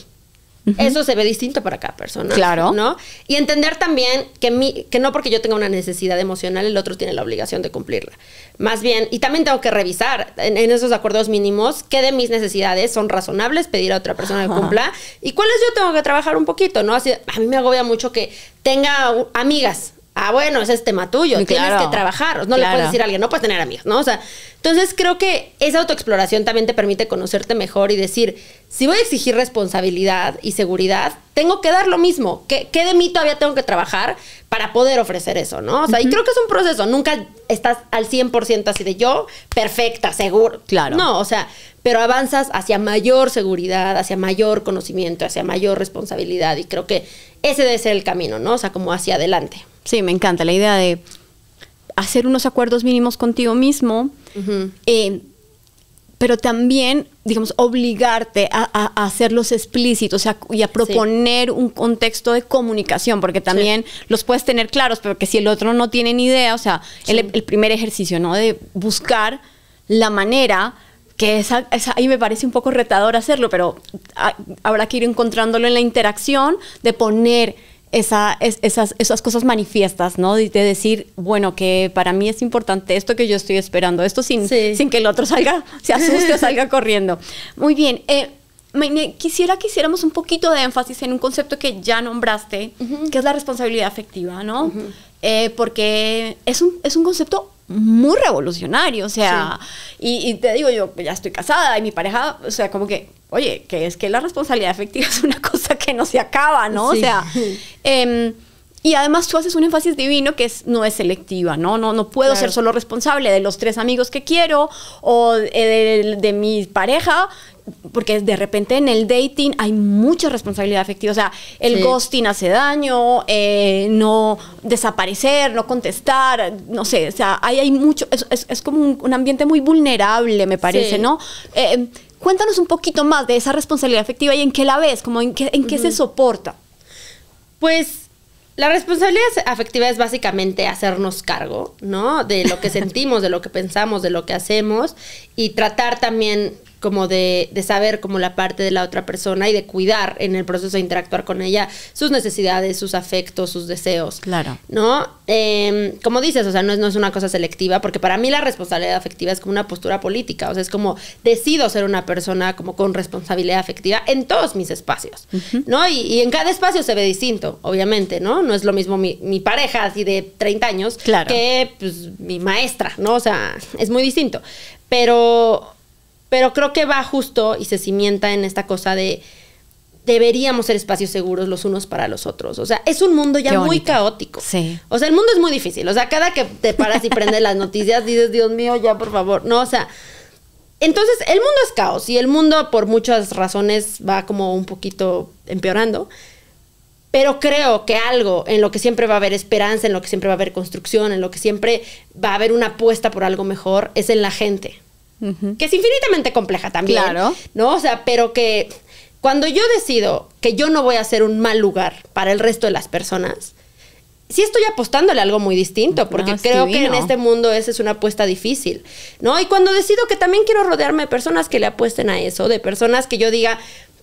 Eso se ve distinto para cada persona. Claro. ¿No? Y entender también que, que no porque yo tenga una necesidad emocional, el otro tiene la obligación de cumplirla. Más bien, y también tengo que revisar en, esos acuerdos mínimos qué de mis necesidades son razonables pedir a otra persona que cumpla y cuáles yo tengo que trabajar un poquito, ¿no? a mí me agobia mucho que tenga amigas, Ah, bueno, ese es este tema tuyo, tienes que trabajar, no le puedes decir a alguien, no puedes tener amigos, ¿no? O sea, entonces creo que esa autoexploración también te permite conocerte mejor y decir, si voy a exigir responsabilidad y seguridad, tengo que dar lo mismo, ¿qué, de mí todavía tengo que trabajar para poder ofrecer eso, ¿no? O sea, y creo que es un proceso, nunca estás al 100% así de yo, perfecta, seguro. Claro. No, o sea, pero avanzas hacia mayor seguridad, hacia mayor conocimiento, hacia mayor responsabilidad y creo que ese debe ser el camino, ¿no? O sea, como hacia adelante. Sí, me encanta la idea de hacer unos acuerdos mínimos contigo mismo, eh, pero también, digamos, obligarte a, hacerlos explícitos y a proponer un contexto de comunicación, porque también los puedes tener claros, pero que si el otro no tiene ni idea, o sea, el, primer ejercicio, ¿no? De buscar la manera que esa, ahí me parece un poco retador hacerlo, pero habrá que ir encontrándolo en la interacción, de poner esas, esas cosas manifiestas, ¿no? De, decir, bueno, que para mí es importante esto que yo estoy esperando, esto sin, sin que el otro salga, <laughs> se asuste o salga <laughs> corriendo. Muy bien. Eh, quisiera que hiciéramos un poquito de énfasis en un concepto que ya nombraste, que es la responsabilidad afectiva, ¿no? Eh, porque es un, es un concepto muy revolucionario, o sea, y, te digo yo, ya estoy casada y mi pareja, o sea, como que, oye, que es que la responsabilidad efectiva es una <laughs> cosa que no se acaba, ¿no? O sea, em, y además tú haces un énfasis divino que es, no es selectiva, ¿no? No, no puedo ser solo responsable de los tres amigos que quiero o eh, de mi pareja porque de repente en el dating hay mucha responsabilidad afectiva. O sea, el ghosting hace daño, eh, no desaparecer, no contestar, no sé, o sea, hay, hay mucho, es, como un, ambiente muy vulnerable, me parece, ¿no? Eh, cuéntanos un poquito más de esa responsabilidad afectiva y en qué la ves, como en qué, se soporta. Pues la responsabilidad afectiva es básicamente hacernos cargo, ¿no? De lo que <laughs> sentimos, de lo que pensamos, de lo que hacemos y tratar también como de, saber como la parte de la otra persona y de cuidar en el proceso de interactuar con ella sus necesidades, sus afectos, sus deseos. Claro. ¿No? Em, como dices, o sea, no es, no es una cosa selectiva, porque para mí la responsabilidad afectiva es como una postura política, o sea, es como decido ser una persona como con responsabilidad afectiva en todos mis espacios, ¿no? Y, en cada espacio se ve distinto, obviamente, ¿no? No es lo mismo mi, pareja así de 30 años que pues, mi maestra, ¿no? O sea, es muy distinto. Pero pero creo que va justo y se cimienta en esta cosa de deberíamos ser espacios seguros los unos para los otros. O sea, es un mundo ya muy caótico. Sí. O sea, el mundo es muy difícil. O sea, cada que te paras y prendes las noticias dices, Dios mío, ya por favor. No, o sea, entonces el mundo es caos y el mundo por muchas razones va como un poquito empeorando. Pero creo que algo en lo que siempre va a haber esperanza, en lo que siempre va a haber construcción, en lo que siempre va a haber una apuesta por algo mejor, es en la gente que es infinitamente compleja también. Claro. ¿No? O sea, pero que cuando yo decido que yo no voy a ser un mal lugar para el resto de las personas, sí estoy apostándole a algo muy distinto, ah, porque creo que en este mundo esa es una apuesta difícil, ¿no? Y cuando decido que también quiero rodearme de personas que le apuesten a eso, de personas que yo diga,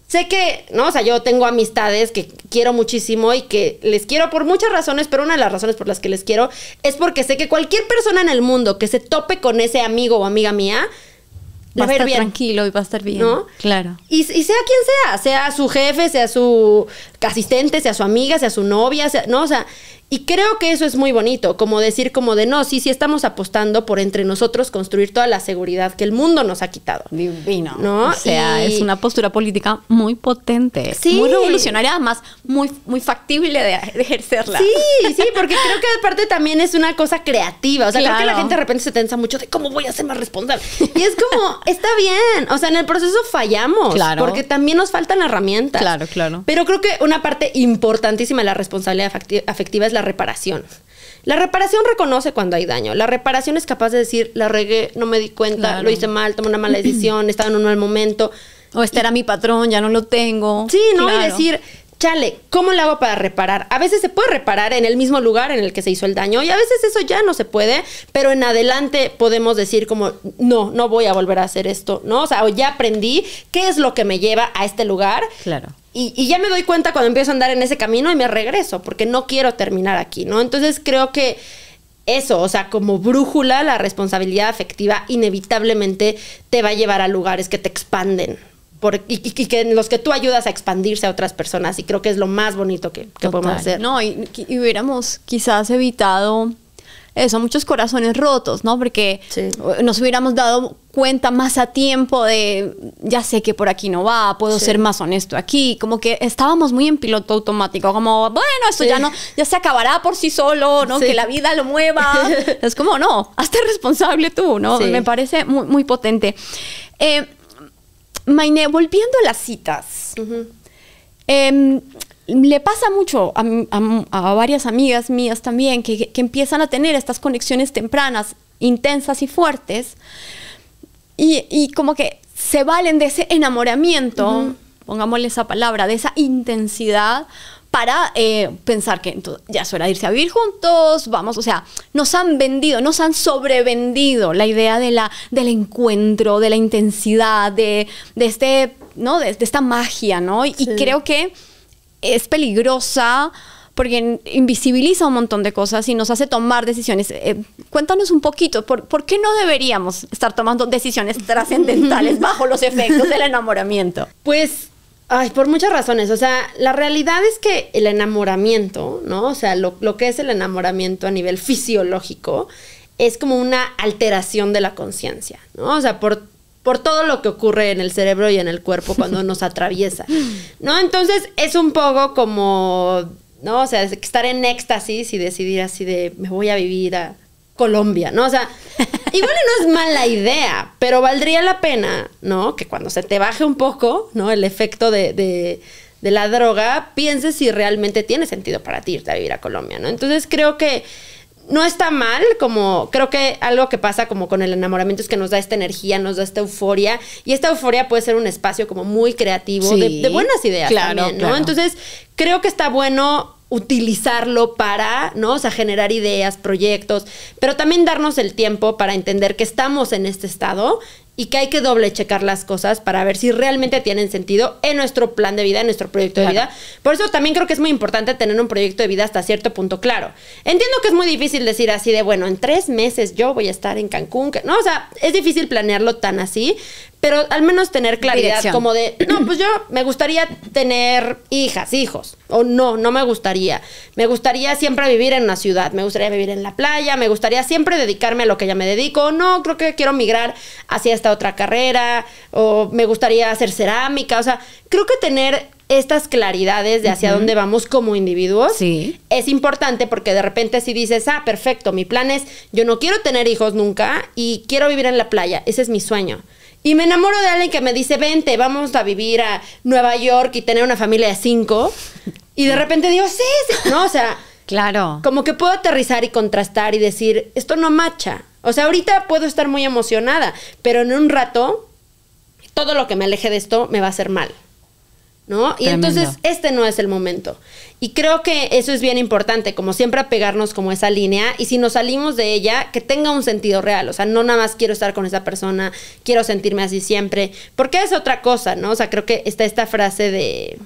sé que, ¿no? O sea, yo tengo amistades que quiero muchísimo y que les quiero por muchas razones, pero una de las razones por las que les quiero es porque sé que cualquier persona en el mundo que se tope con ese amigo o amiga mía, va a estar bien. tranquilo y va a estar bien. ¿No? Claro. y, sea quien sea, sea su jefe, sea su asistentes sea su amiga, sea su novia, ¿no? O sea, y creo que eso es muy bonito, como decir como de no, sí, sí estamos apostando por entre nosotros construir toda la seguridad que el mundo nos ha quitado. Divino. ¿No? O sea, es una postura política muy potente, sí. muy revolucionaria, además muy, muy factible de, ejercerla. Sí, sí, porque creo que aparte también es una cosa creativa. O sea, creo que la gente de repente se tensa mucho de cómo voy a ser más responsable. Y es como, está bien. O sea, en el proceso fallamos. Claro. Porque también nos faltan herramientas. Claro, claro. Pero creo que una parte importantísima de la responsabilidad afectiva es la reparación. La reparación reconoce cuando hay daño. La reparación es capaz de decir, la regué, no me di cuenta, lo hice mal, tomé una mala decisión, estaba en un mal momento. O este era mi patrón, ya no lo tengo. Sí, ¿no? Y decir, ¿cómo lo hago para reparar? A veces se puede reparar en el mismo lugar en el que se hizo el daño y a veces eso ya no se puede, pero en adelante podemos decir como, no, no voy a volver a hacer esto, ¿no? O sea, ya aprendí qué es lo que me lleva a este lugar. Claro. Y, y, ya me doy cuenta cuando empiezo a andar en ese camino y me regreso, porque no quiero terminar aquí, ¿no? Entonces creo que eso, o sea, como brújula, la responsabilidad afectiva inevitablemente te va a llevar a lugares que te expanden, y, que en los que tú ayudas a expandirse a otras personas. Y creo que es lo más bonito que, que podemos hacer. No, y, y, hubiéramos quizás evitado eso, muchos corazones rotos, ¿no? Porque nos hubiéramos dado cuenta más a tiempo de, ya sé que por aquí no va, puedo ser más honesto aquí. Como que estábamos muy en piloto automático, como, bueno, esto ya no, ya se acabará por sí solo, ¿no? Que la vida lo mueva. <laughs> es como, no, hazte responsable tú, ¿no? Me parece muy, muy potente. Eh, Maine, volviendo a las citas, em, le pasa mucho a, varias amigas mías también que, empiezan a tener estas conexiones tempranas, intensas y fuertes, y, como que se valen de ese enamoramiento, pongámosle esa palabra, de esa intensidad para eh, pensar que ya suele irse a vivir juntos, vamos, o sea, nos han vendido, nos han sobrevendido la idea de la, del encuentro, de la intensidad, de, este, ¿no? De, esta magia, ¿no? Y, creo que es peligrosa porque invisibiliza un montón de cosas y nos hace tomar decisiones. Eh, cuéntanos un poquito, ¿por, ¿por, qué no deberíamos estar tomando decisiones trascendentales <laughs> bajo los efectos del enamoramiento? Pues Ay, por muchas razones. O sea, la realidad es que el enamoramiento, ¿no? O sea, lo, que es el enamoramiento a nivel fisiológico es como una alteración de la conciencia, ¿no? O sea, por, por todo lo que ocurre en el cerebro y en el cuerpo cuando nos atraviesa, ¿no? Entonces es un poco como, ¿no? O sea, estar en éxtasis y decidir así de, me voy a vivir a Colombia, ¿no? O sea, igual no es mala idea, pero valdría la pena, ¿no? Que cuando se te baje un poco, ¿no? El efecto de, la droga, pienses si realmente tiene sentido para ti irte a vivir a Colombia, ¿no? Entonces creo que no está mal, como creo que algo que pasa como con el enamoramiento es que nos da esta energía, nos da esta euforia, y esta euforia puede ser un espacio como muy creativo, de, buenas ideas también, ¿no? Entonces, creo que está bueno utilizarlo para, ¿no? O sea, generar ideas, proyectos, pero también darnos el tiempo para entender que estamos en este estado y que hay que doble checar las cosas para ver si realmente tienen sentido en nuestro plan de vida, en nuestro proyecto de vida. Por eso también creo que es muy importante tener un proyecto de vida hasta cierto punto claro. Entiendo que es muy difícil decir así de, bueno, en tres meses yo voy a estar en Cancún. No, o sea, es difícil planearlo tan así, pero al menos tener claridad como de, no, pues yo me gustaría tener hijas, hijos, o no, no me gustaría. Me gustaría siempre vivir en una ciudad, me gustaría vivir en la playa, me gustaría siempre dedicarme a lo que ya me dedico, o no, creo que quiero migrar hacia esta otra carrera, o me gustaría hacer cerámica, o sea, creo que tener estas claridades de hacia dónde vamos como individuos es importante porque de repente si dices, ah, perfecto, mi plan es, yo no quiero tener hijos nunca y quiero vivir en la playa, ese es mi sueño. Y me enamoro de alguien que me dice, vente, vamos a vivir a Nueva York y tener una familia de cinco. Y de repente digo, sí, sí. No, o sea. Claro. Como que puedo aterrizar y contrastar y decir, esto no macha. O sea, ahorita puedo estar muy emocionada, pero en un rato, todo lo que me aleje de esto me va a hacer mal. ¿no? Y entonces este no es el momento. Y creo que eso es bien importante, como siempre apegarnos como esa línea y si nos salimos de ella, que tenga un sentido real, o sea, no nada más quiero estar con esa persona, quiero sentirme así siempre, porque es otra cosa, ¿no? O sea, creo que está esta frase de...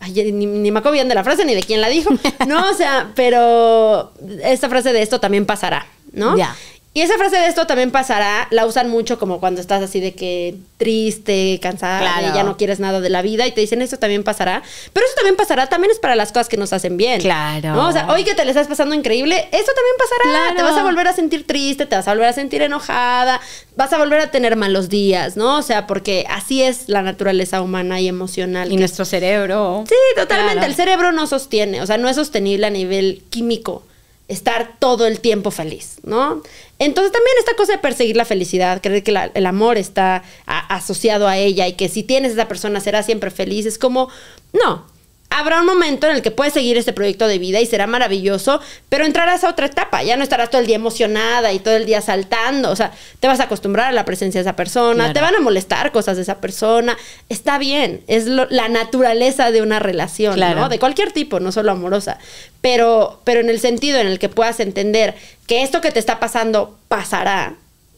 Ay, ni, me acuerdo bien de la frase ni de quién la dijo, ¿no? O sea, pero esta frase de esto también pasará, ¿no? <laughs> Ya. Y esa frase de esto también pasará, la usan mucho como cuando estás así de que triste, cansada, y ya no quieres nada de la vida y te dicen esto también pasará. Pero eso también pasará, también es para las cosas que nos hacen bien. Claro. O sea, hoy que te le estás pasando increíble, eso también pasará. Te vas a volver a sentir triste, te vas a volver a sentir enojada, vas a volver a tener malos días, ¿no? O sea, porque así es la naturaleza humana y emocional. Y nuestro cerebro. Sí, totalmente. El cerebro no sostiene, o sea, no es sostenible a nivel químico estar todo el tiempo feliz, ¿no? Entonces también esta cosa de perseguir la felicidad, creer que el amor está asociado a ella y que si tienes a esa persona será siempre feliz, es como, no, Habrá un momento en el que puedes seguir este proyecto de vida y será maravilloso, pero entrarás a otra etapa, ya no estarás todo el día emocionada y todo el día saltando, o sea, te vas a acostumbrar a la presencia de esa persona, te van a molestar cosas de esa persona, está bien, es la naturaleza de una relación, ¿no? De cualquier tipo, no solo amorosa, pero, pero en el sentido en el que puedas entender que esto que te está pasando pasará,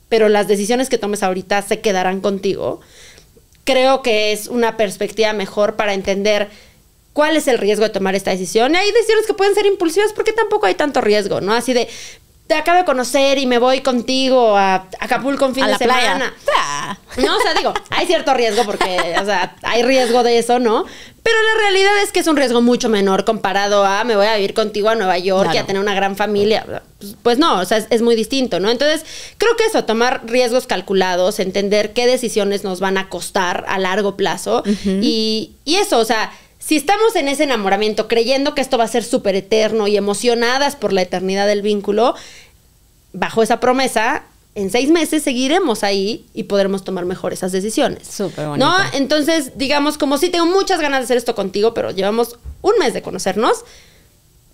pero las decisiones que tomes ahorita se quedarán contigo, creo que es una perspectiva mejor para entender cuál es el riesgo de tomar esta decisión. Y hay decisiones que pueden ser impulsivas porque tampoco hay tanto riesgo, ¿no? Así de, te acabo de conocer y me voy contigo a Acapulco un fin a de la semana. Ah. No, o sea, digo, hay cierto riesgo porque, o sea, hay riesgo de eso, ¿no? Pero la realidad es que es un riesgo mucho menor comparado a me voy a vivir contigo a Nueva York y a tener una gran familia. Pues, pues no, o sea, es, muy distinto, ¿no? Entonces, creo que eso, tomar riesgos calculados, entender qué decisiones nos van a costar a largo plazo y eso, o sea, si estamos en ese enamoramiento creyendo que esto va a ser súper eterno y emocionadas por la eternidad del vínculo, bajo esa promesa, en seis meses seguiremos ahí y podremos tomar mejor esas decisiones. Súper bonito. ¿No? Entonces, digamos, como si tengo muchas ganas de hacer esto contigo, pero llevamos un mes de conocernos,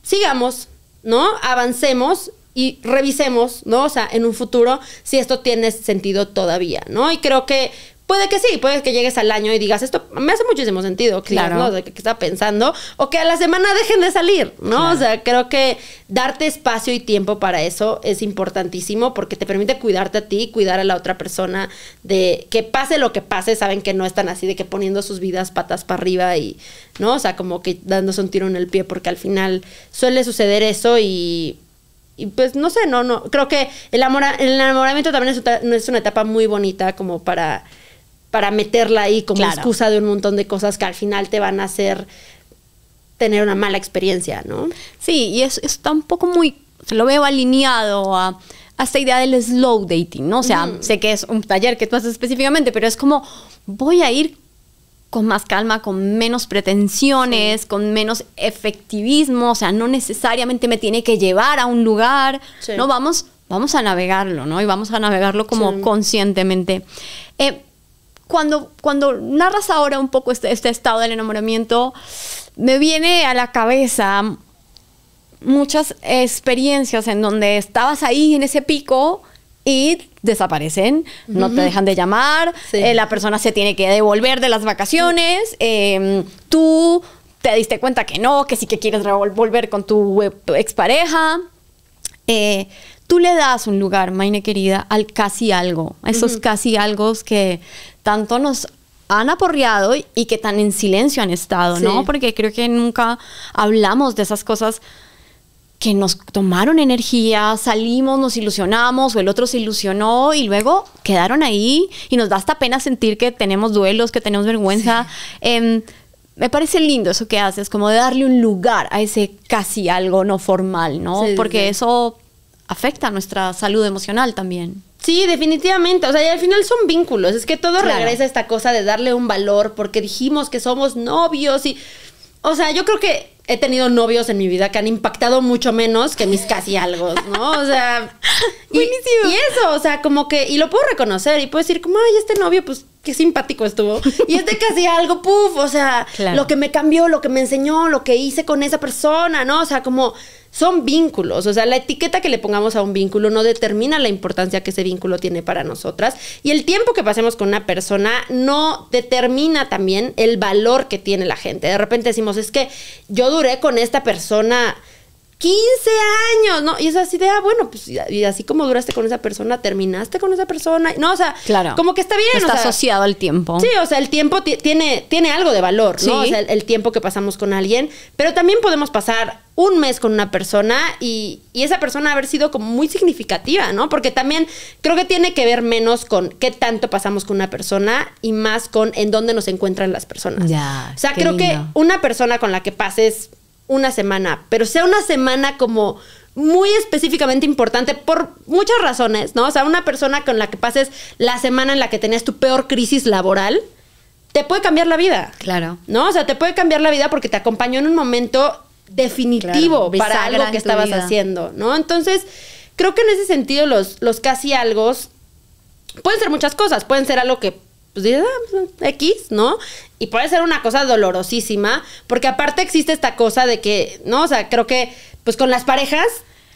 sigamos, ¿no? Avancemos y revisemos, ¿no? O sea, en un futuro, si esto tiene sentido todavía, ¿no? Y creo que Puede que sí, puede que llegues al año y digas, esto me hace muchísimo sentido, claro, ¿no? que, está pensando, o que a la semana dejen de salir, ¿no? O sea, creo que darte espacio y tiempo para eso es importantísimo porque te permite cuidarte a ti, cuidar a la otra persona, de que pase lo que pase, saben que no están así, de que poniendo sus vidas patas para arriba y, ¿no? O sea, como que dándose un tiro en el pie, porque al final suele suceder eso y pues no sé, no, no, creo que el, amor, el enamoramiento también es una etapa muy bonita como para para meterla ahí como excusa de un montón de cosas que al final te van a hacer tener una mala experiencia, ¿no? Sí, y es, un poco muy, lo veo alineado a, esta idea del slow dating, ¿no? O sea, sé que es un taller que tú haces específicamente, pero es como, voy a ir con más calma, con menos pretensiones, con menos efectivismo, o sea, no necesariamente me tiene que llevar a un lugar, ¿no? Vamos, vamos a navegarlo, ¿no? Y vamos a navegarlo como conscientemente. Eh, cuando, cuando narras ahora un poco este, este, estado del enamoramiento, me viene a la cabeza muchas experiencias en donde estabas ahí en ese pico y desaparecen, no te dejan de llamar, eh, la persona se tiene que devolver de las vacaciones, em, tú te diste cuenta que no, que sí que quieres volver con tu eh, expareja. Eh, tú le das un lugar, Maine querida, al casi algo, a esos casi algo que tanto nos han aporreado y que tan en silencio han estado, ¿no? Porque creo que nunca hablamos de esas cosas que nos tomaron energía, salimos, nos ilusionamos o el otro se ilusionó y luego quedaron ahí y nos da hasta pena sentir que tenemos duelos, que tenemos vergüenza. Em, me parece lindo eso que haces, como de darle un lugar a ese casi algo no formal, ¿no? Porque eso afecta a nuestra salud emocional también. Sí, definitivamente. O sea, y al final son vínculos. Es que todo regresa a esta cosa de darle un valor porque dijimos que somos novios y. O sea, yo creo que he tenido novios en mi vida que han impactado mucho menos que mis casi algo, ¿no? O sea. <laughs> Y eso, o sea, como que. Y lo puedo reconocer y puedo decir, como, ay, este novio, pues qué simpático estuvo. Y es de que hacía algo, puff, o sea, lo que me cambió, lo que me enseñó, lo que hice con esa persona, ¿no? O sea, como son vínculos, o sea, la etiqueta que le pongamos a un vínculo no determina la importancia que ese vínculo tiene para nosotras y el tiempo que pasemos con una persona no determina también el valor que tiene la gente. De repente decimos, es que yo duré con esta persona 15 años, ¿no? Y es así de, ah, bueno, pues y así como duraste con esa persona, terminaste con esa persona. No, o sea, claro. como que está bien. Está asociado al tiempo. Sí, o sea, el tiempo tiene, tiene algo de valor, ¿no? O sea, el, tiempo que pasamos con alguien, pero también podemos pasar un mes con una persona y, esa persona haber sido como muy significativa, ¿no? Porque también creo que tiene que ver menos con qué tanto pasamos con una persona y más con en dónde nos encuentran las personas. Ya. O sea, creo que una persona con la que pases una semana, pero sea una semana como muy específicamente importante por muchas razones, ¿no? O sea, una persona con la que pases la semana en la que tenías tu peor crisis laboral, te puede cambiar la vida. Claro. ¿No? O sea, te puede cambiar la vida porque te acompañó en un momento definitivo para algo que estabas haciendo, ¿no? Entonces, creo que en ese sentido los, los casi algo pueden ser muchas cosas. Pueden ser algo que pues dices, ah, pues, X, ¿no? Y puede ser una cosa dolorosísima, porque aparte existe esta cosa de que, ¿no? O sea, creo que, pues con las parejas,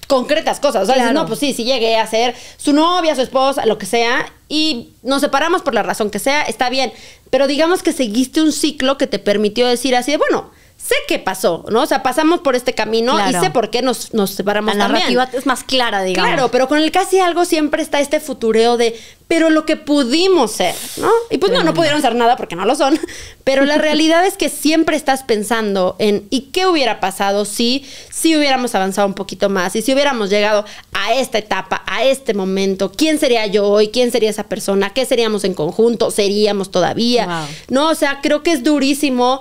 concretas cosas. O sea, no, pues sí, sí llegué a ser su novia, su esposa, lo que sea, y nos separamos por la razón que sea, está bien. Pero digamos que seguiste un ciclo que te permitió decir así de, bueno, sé qué pasó, ¿no? O sea, pasamos por este camino y sé por qué nos, nos separamos. La narrativa es más clara, digamos. Claro, pero con el casi algo siempre está este futureo de, pero lo que pudimos ser, ¿no? Y pues no, no pudieron ser nada porque no lo son, <laughs> pero la realidad es que siempre estás pensando en, ¿y qué hubiera pasado si, si hubiéramos avanzado un poquito más? Y si hubiéramos llegado a esta etapa, a este momento, ¿quién sería yo hoy? ¿Quién sería esa persona? ¿Qué seríamos en conjunto? ¿Seríamos todavía? No, o sea, creo que es durísimo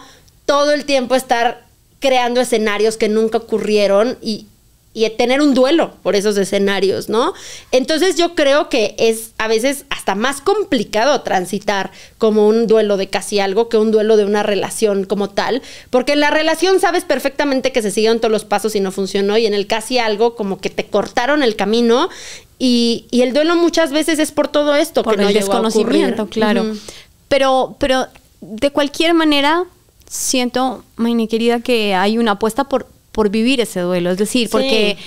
todo el tiempo estar creando escenarios que nunca ocurrieron y, tener un duelo por esos escenarios, ¿no? Entonces yo creo que es a veces hasta más complicado transitar como un duelo de casi algo que un duelo de una relación como tal, porque en la relación sabes perfectamente que se siguieron todos los pasos y no funcionó, y en el casi algo como que te cortaron el camino. Y, el duelo muchas veces es por todo esto, por que el no desconocimiento, claro. Pero, pero de cualquier manera, siento, mi querida, que hay una apuesta por, por vivir ese duelo, es decir, porque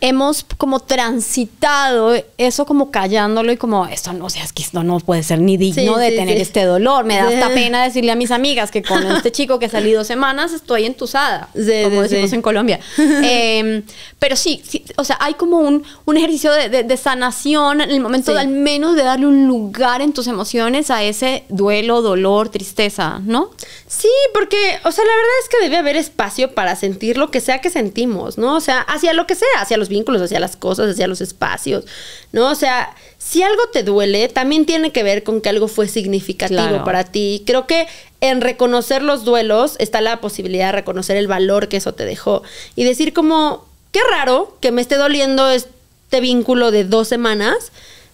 hemos como transitado eso como callándolo y como esto no, seas que esto no puede ser ni digno de tener este dolor. Me da hasta pena decirle a mis amigas que con este <laughs> chico que salí dos semanas estoy entusada, como decimos en Colombia. <laughs> Em, pero sí, o sea, hay como un, un ejercicio de, sanación en el momento al menos de darle un lugar en tus emociones a ese duelo, dolor, tristeza, ¿no? Sí, porque, o sea, la verdad es que debe haber espacio para sentir lo que sea que sentimos, ¿no? O sea, hacia lo que sea, hacia los vínculos, hacia las cosas, hacia los espacios, ¿no? O sea, si algo te duele, también tiene que ver con que algo fue significativo para ti. Creo que en reconocer los duelos está la posibilidad de reconocer el valor que eso te dejó y decir como, qué raro que me esté doliendo este vínculo de dos semanas,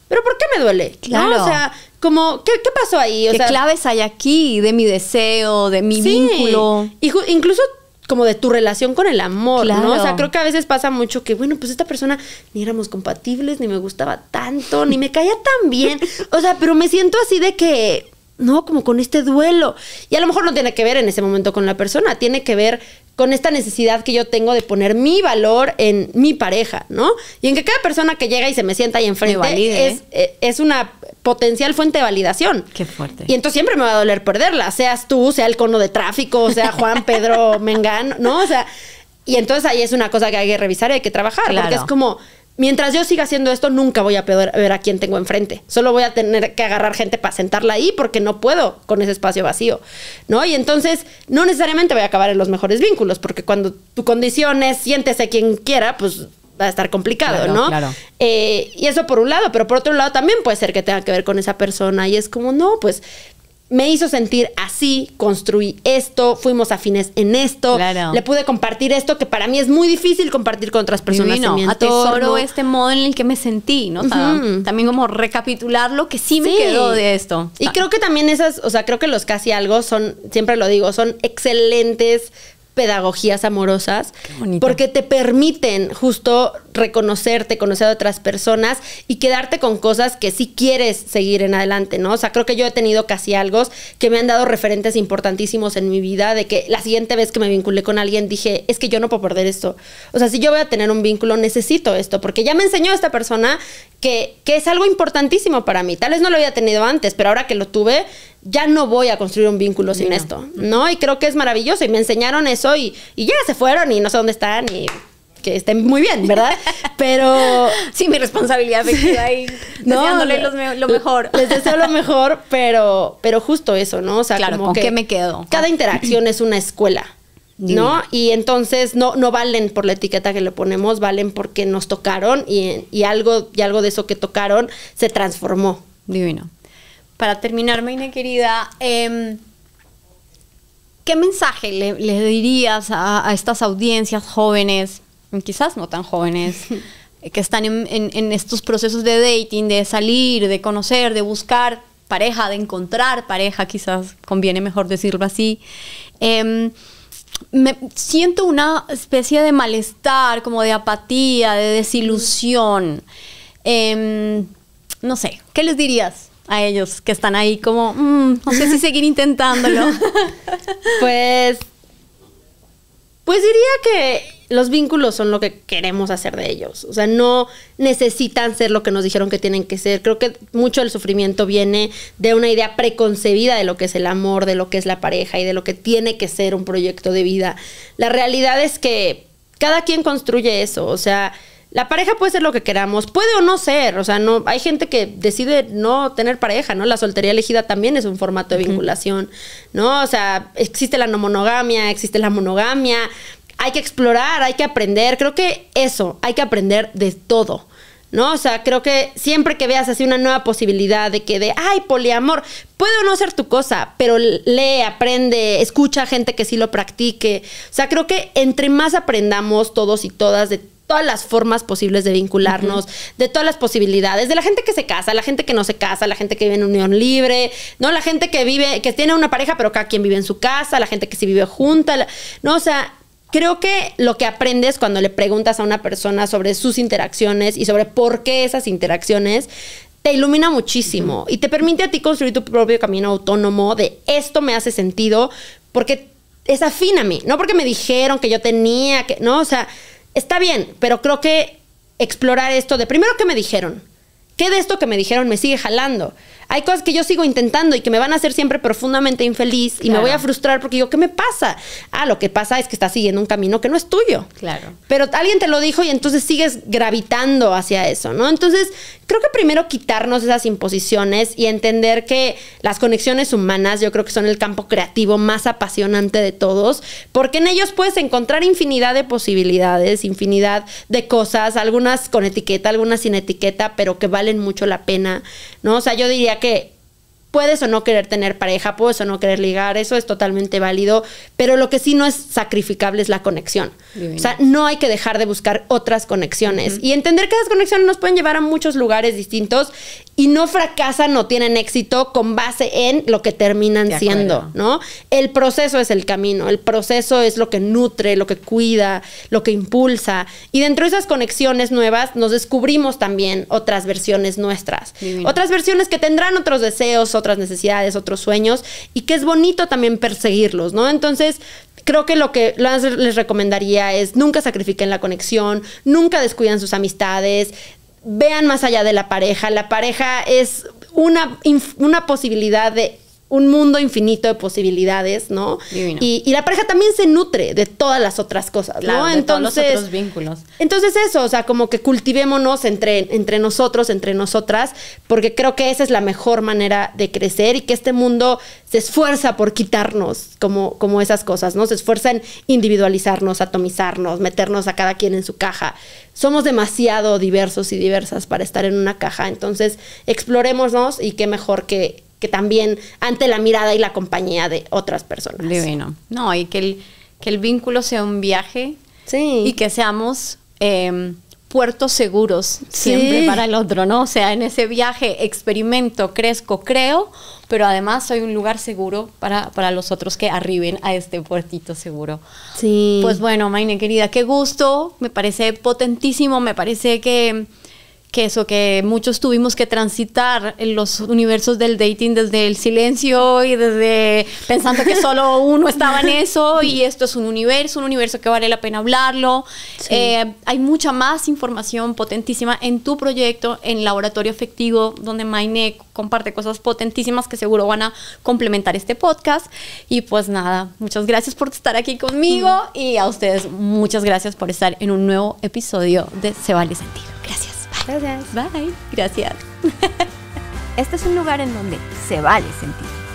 pero ¿por qué me duele? Claro. O sea, como, ¿qué, pasó ahí? O ¿Qué claves hay aquí de mi deseo, de mi vínculo? incluso como de tu relación con el amor, ¿no? O sea, creo que a veces pasa mucho que, bueno, pues esta persona ni éramos compatibles, ni me gustaba tanto, ni me caía tan bien. O sea, pero me siento así de que, no, como con este duelo. Y a lo mejor no tiene que ver en ese momento con la persona, tiene que ver con esta necesidad que yo tengo de poner mi valor en mi pareja, ¿no? Y en que cada persona que llega y se me sienta ahí enfrente eh, es, una potencial fuente de validación. Qué fuerte. Y entonces siempre me va a doler perderla, seas tú, sea el cono de tráfico, sea Juan, Pedro, <laughs> Mengán, ¿no? O sea, y entonces ahí es una cosa que hay que revisar y hay que trabajar, porque es como, mientras yo siga haciendo esto, nunca voy a poder ver a quién tengo enfrente. Solo voy a tener que agarrar gente para sentarla ahí porque no puedo con ese espacio vacío, ¿no? Y entonces no necesariamente voy a acabar en los mejores vínculos porque cuando tu condición es siéntese quien quiera, pues va a estar complicado, ¿no? Claro. Eh, y eso por un lado, pero por otro lado también puede ser que tenga que ver con esa persona y es como, no, pues me hizo sentir así, construí esto, fuimos afines en esto, le pude compartir esto que para mí es muy difícil compartir con otras personas. Divino, en mi este modo en el que me sentí, ¿no? También como recapitular lo que sí me quedó de esto. Y creo que también esas, o sea, creo que los casi algo son, siempre lo digo, son excelentes pedagogías amorosas porque te permiten justo reconocerte, conocer a otras personas y quedarte con cosas que sí quieres seguir en adelante, ¿no? O sea, creo que yo he tenido casi algo que me han dado referentes importantísimos en mi vida de que la siguiente vez que me vinculé con alguien dije, es que yo no puedo perder esto. O sea, si yo voy a tener un vínculo, necesito esto porque ya me enseñó esta persona que, que es algo importantísimo para mí. Tal vez no lo había tenido antes, pero ahora que lo tuve, ya no voy a construir un vínculo sin esto, ¿no? Y creo que es maravilloso y me enseñaron eso y, ya se fueron y no sé dónde están y que estén muy bien, ¿verdad? <laughs> Pero... Sí, mi responsabilidad queda ahí, <laughs> no, lo mejor. Les deseo lo mejor, pero, pero justo eso, ¿no? O sea, claro, qué me quedo? Cada interacción es una escuela. ¿no? Y entonces no, no valen por la etiqueta que le ponemos, valen porque nos tocaron y, algo, y algo de eso que tocaron se transformó. Divino para terminar, Maine querida, em, ¿qué mensaje le, dirías a, estas audiencias jóvenes, quizás no tan jóvenes, <laughs> que están en, estos procesos de dating, de salir, de conocer, de buscar pareja, de encontrar pareja, quizás conviene mejor decirlo así? Em, me siento una especie de malestar, como de apatía, de desilusión. Em, no sé, ¿qué les dirías? a ellos que están ahí como, mm, no sé si seguir intentándolo? <laughs> pues, pues diría que los vínculos son lo que queremos hacer de ellos. O sea, no necesitan ser lo que nos dijeron que tienen que ser. Creo que mucho del sufrimiento viene de una idea preconcebida de lo que es el amor, de lo que es la pareja y de lo que tiene que ser un proyecto de vida. La realidad es que cada quien construye eso. O sea, la pareja puede ser lo que queramos, puede o no ser, o sea, no hay gente que decide no tener pareja, ¿no? La soltería elegida también es un formato de vinculación, ¿no? O sea, existe la no monogamia, existe la monogamia, hay que explorar, hay que aprender, creo que eso, hay que aprender de todo. ¿No? O sea, creo que siempre que veas así una nueva posibilidad de que de, ay, poliamor, puede o no ser tu cosa, pero lee, aprende, escucha a gente que sí lo practique. O sea, creo que entre más aprendamos todos y todas de todas las formas posibles de vincularnos, de todas las posibilidades, de la gente que se casa, la gente que no se casa, la gente que vive en unión libre, ¿no? La gente que vive, que tiene una pareja, pero cada quien vive en su casa, la gente que sí vive junta, ¿no? O sea, creo que lo que aprendes cuando le preguntas a una persona sobre sus interacciones y sobre por qué esas interacciones, te ilumina muchísimo y te permite a ti construir tu propio camino autónomo de esto me hace sentido porque es afín a mí, no porque me dijeron que yo tenía que, no, o sea, Está bien, pero creo que explorar esto de primero que me dijeron, ¿Qué de esto que me dijeron me sigue jalando? Hay cosas que yo sigo intentando y que me van a hacer siempre profundamente infeliz y me voy a frustrar porque yo, ¿qué me pasa? Ah, lo que pasa es que estás siguiendo un camino que no es tuyo. Claro. Pero alguien te lo dijo y entonces sigues gravitando hacia eso, ¿no? Entonces, creo que primero quitarnos esas imposiciones y entender que las conexiones humanas yo creo que son el campo creativo más apasionante de todos, porque en ellos puedes encontrar infinidad de posibilidades, infinidad de cosas, algunas con etiqueta, algunas sin etiqueta, pero que valen mucho la pena, ¿no? O sea, yo diría que Puedes o no querer tener pareja, puedes o no querer ligar, eso es totalmente válido, pero lo que sí no es sacrificable es la conexión. O sea, no hay que dejar de buscar otras conexiones y entender que esas conexiones nos pueden llevar a muchos lugares distintos y no fracasan no tienen éxito con base en lo que terminan siendo, ¿no? El proceso es el camino, el proceso es lo que nutre, lo que cuida, lo que impulsa. Y dentro de esas conexiones nuevas nos descubrimos también otras versiones nuestras, otras versiones que tendrán otros deseos, otras necesidades, otros sueños y que es bonito también perseguirlos, ¿no? Entonces, creo que lo que les recomendaría es nunca sacrifiquen la conexión, nunca descuidan sus amistades, vean más allá de la pareja. La pareja es una, una posibilidad de un mundo infinito de posibilidades, ¿no? Y, la pareja también se nutre de todas las otras cosas, ¿no? entonces, todos los otros vínculos. Entonces eso, o sea, como que cultivémonos entre, entre nosotros, entre nosotras, porque creo que esa es la mejor manera de crecer y que este mundo se esfuerza por quitarnos como, como esas cosas, ¿no? Se esfuerza en individualizarnos, atomizarnos, meternos a cada quien en su caja. Somos demasiado diversos y diversas para estar en una caja, entonces explorémonos y qué mejor que que también ante la mirada y la compañía de otras personas. Divino. No, y que el, que el vínculo sea un viaje y que seamos em, puertos seguros siempre para el otro, ¿no? O sea, en ese viaje experimento, crezco, creo, pero además soy un lugar seguro para, para los otros que arriben a este puertito seguro. Sí. Pues bueno, Maine querida, qué gusto, me parece potentísimo, me parece que eso, que muchos tuvimos que transitar en los universos del dating desde el silencio y desde pensando que solo <laughs> uno estaba en eso y esto es un universo, un universo que vale la pena hablarlo. Eh, hay mucha más información potentísima en tu proyecto, en Laboratorio Efectivo donde Maine comparte cosas potentísimas que seguro van a complementar este podcast. Y pues nada, muchas gracias por estar aquí conmigo mm. y a ustedes muchas gracias por estar en un nuevo episodio de Se Vale Sentir. Gracias. Gracias. Bye. Gracias. <laughs> Este es un lugar en donde se vale sentir.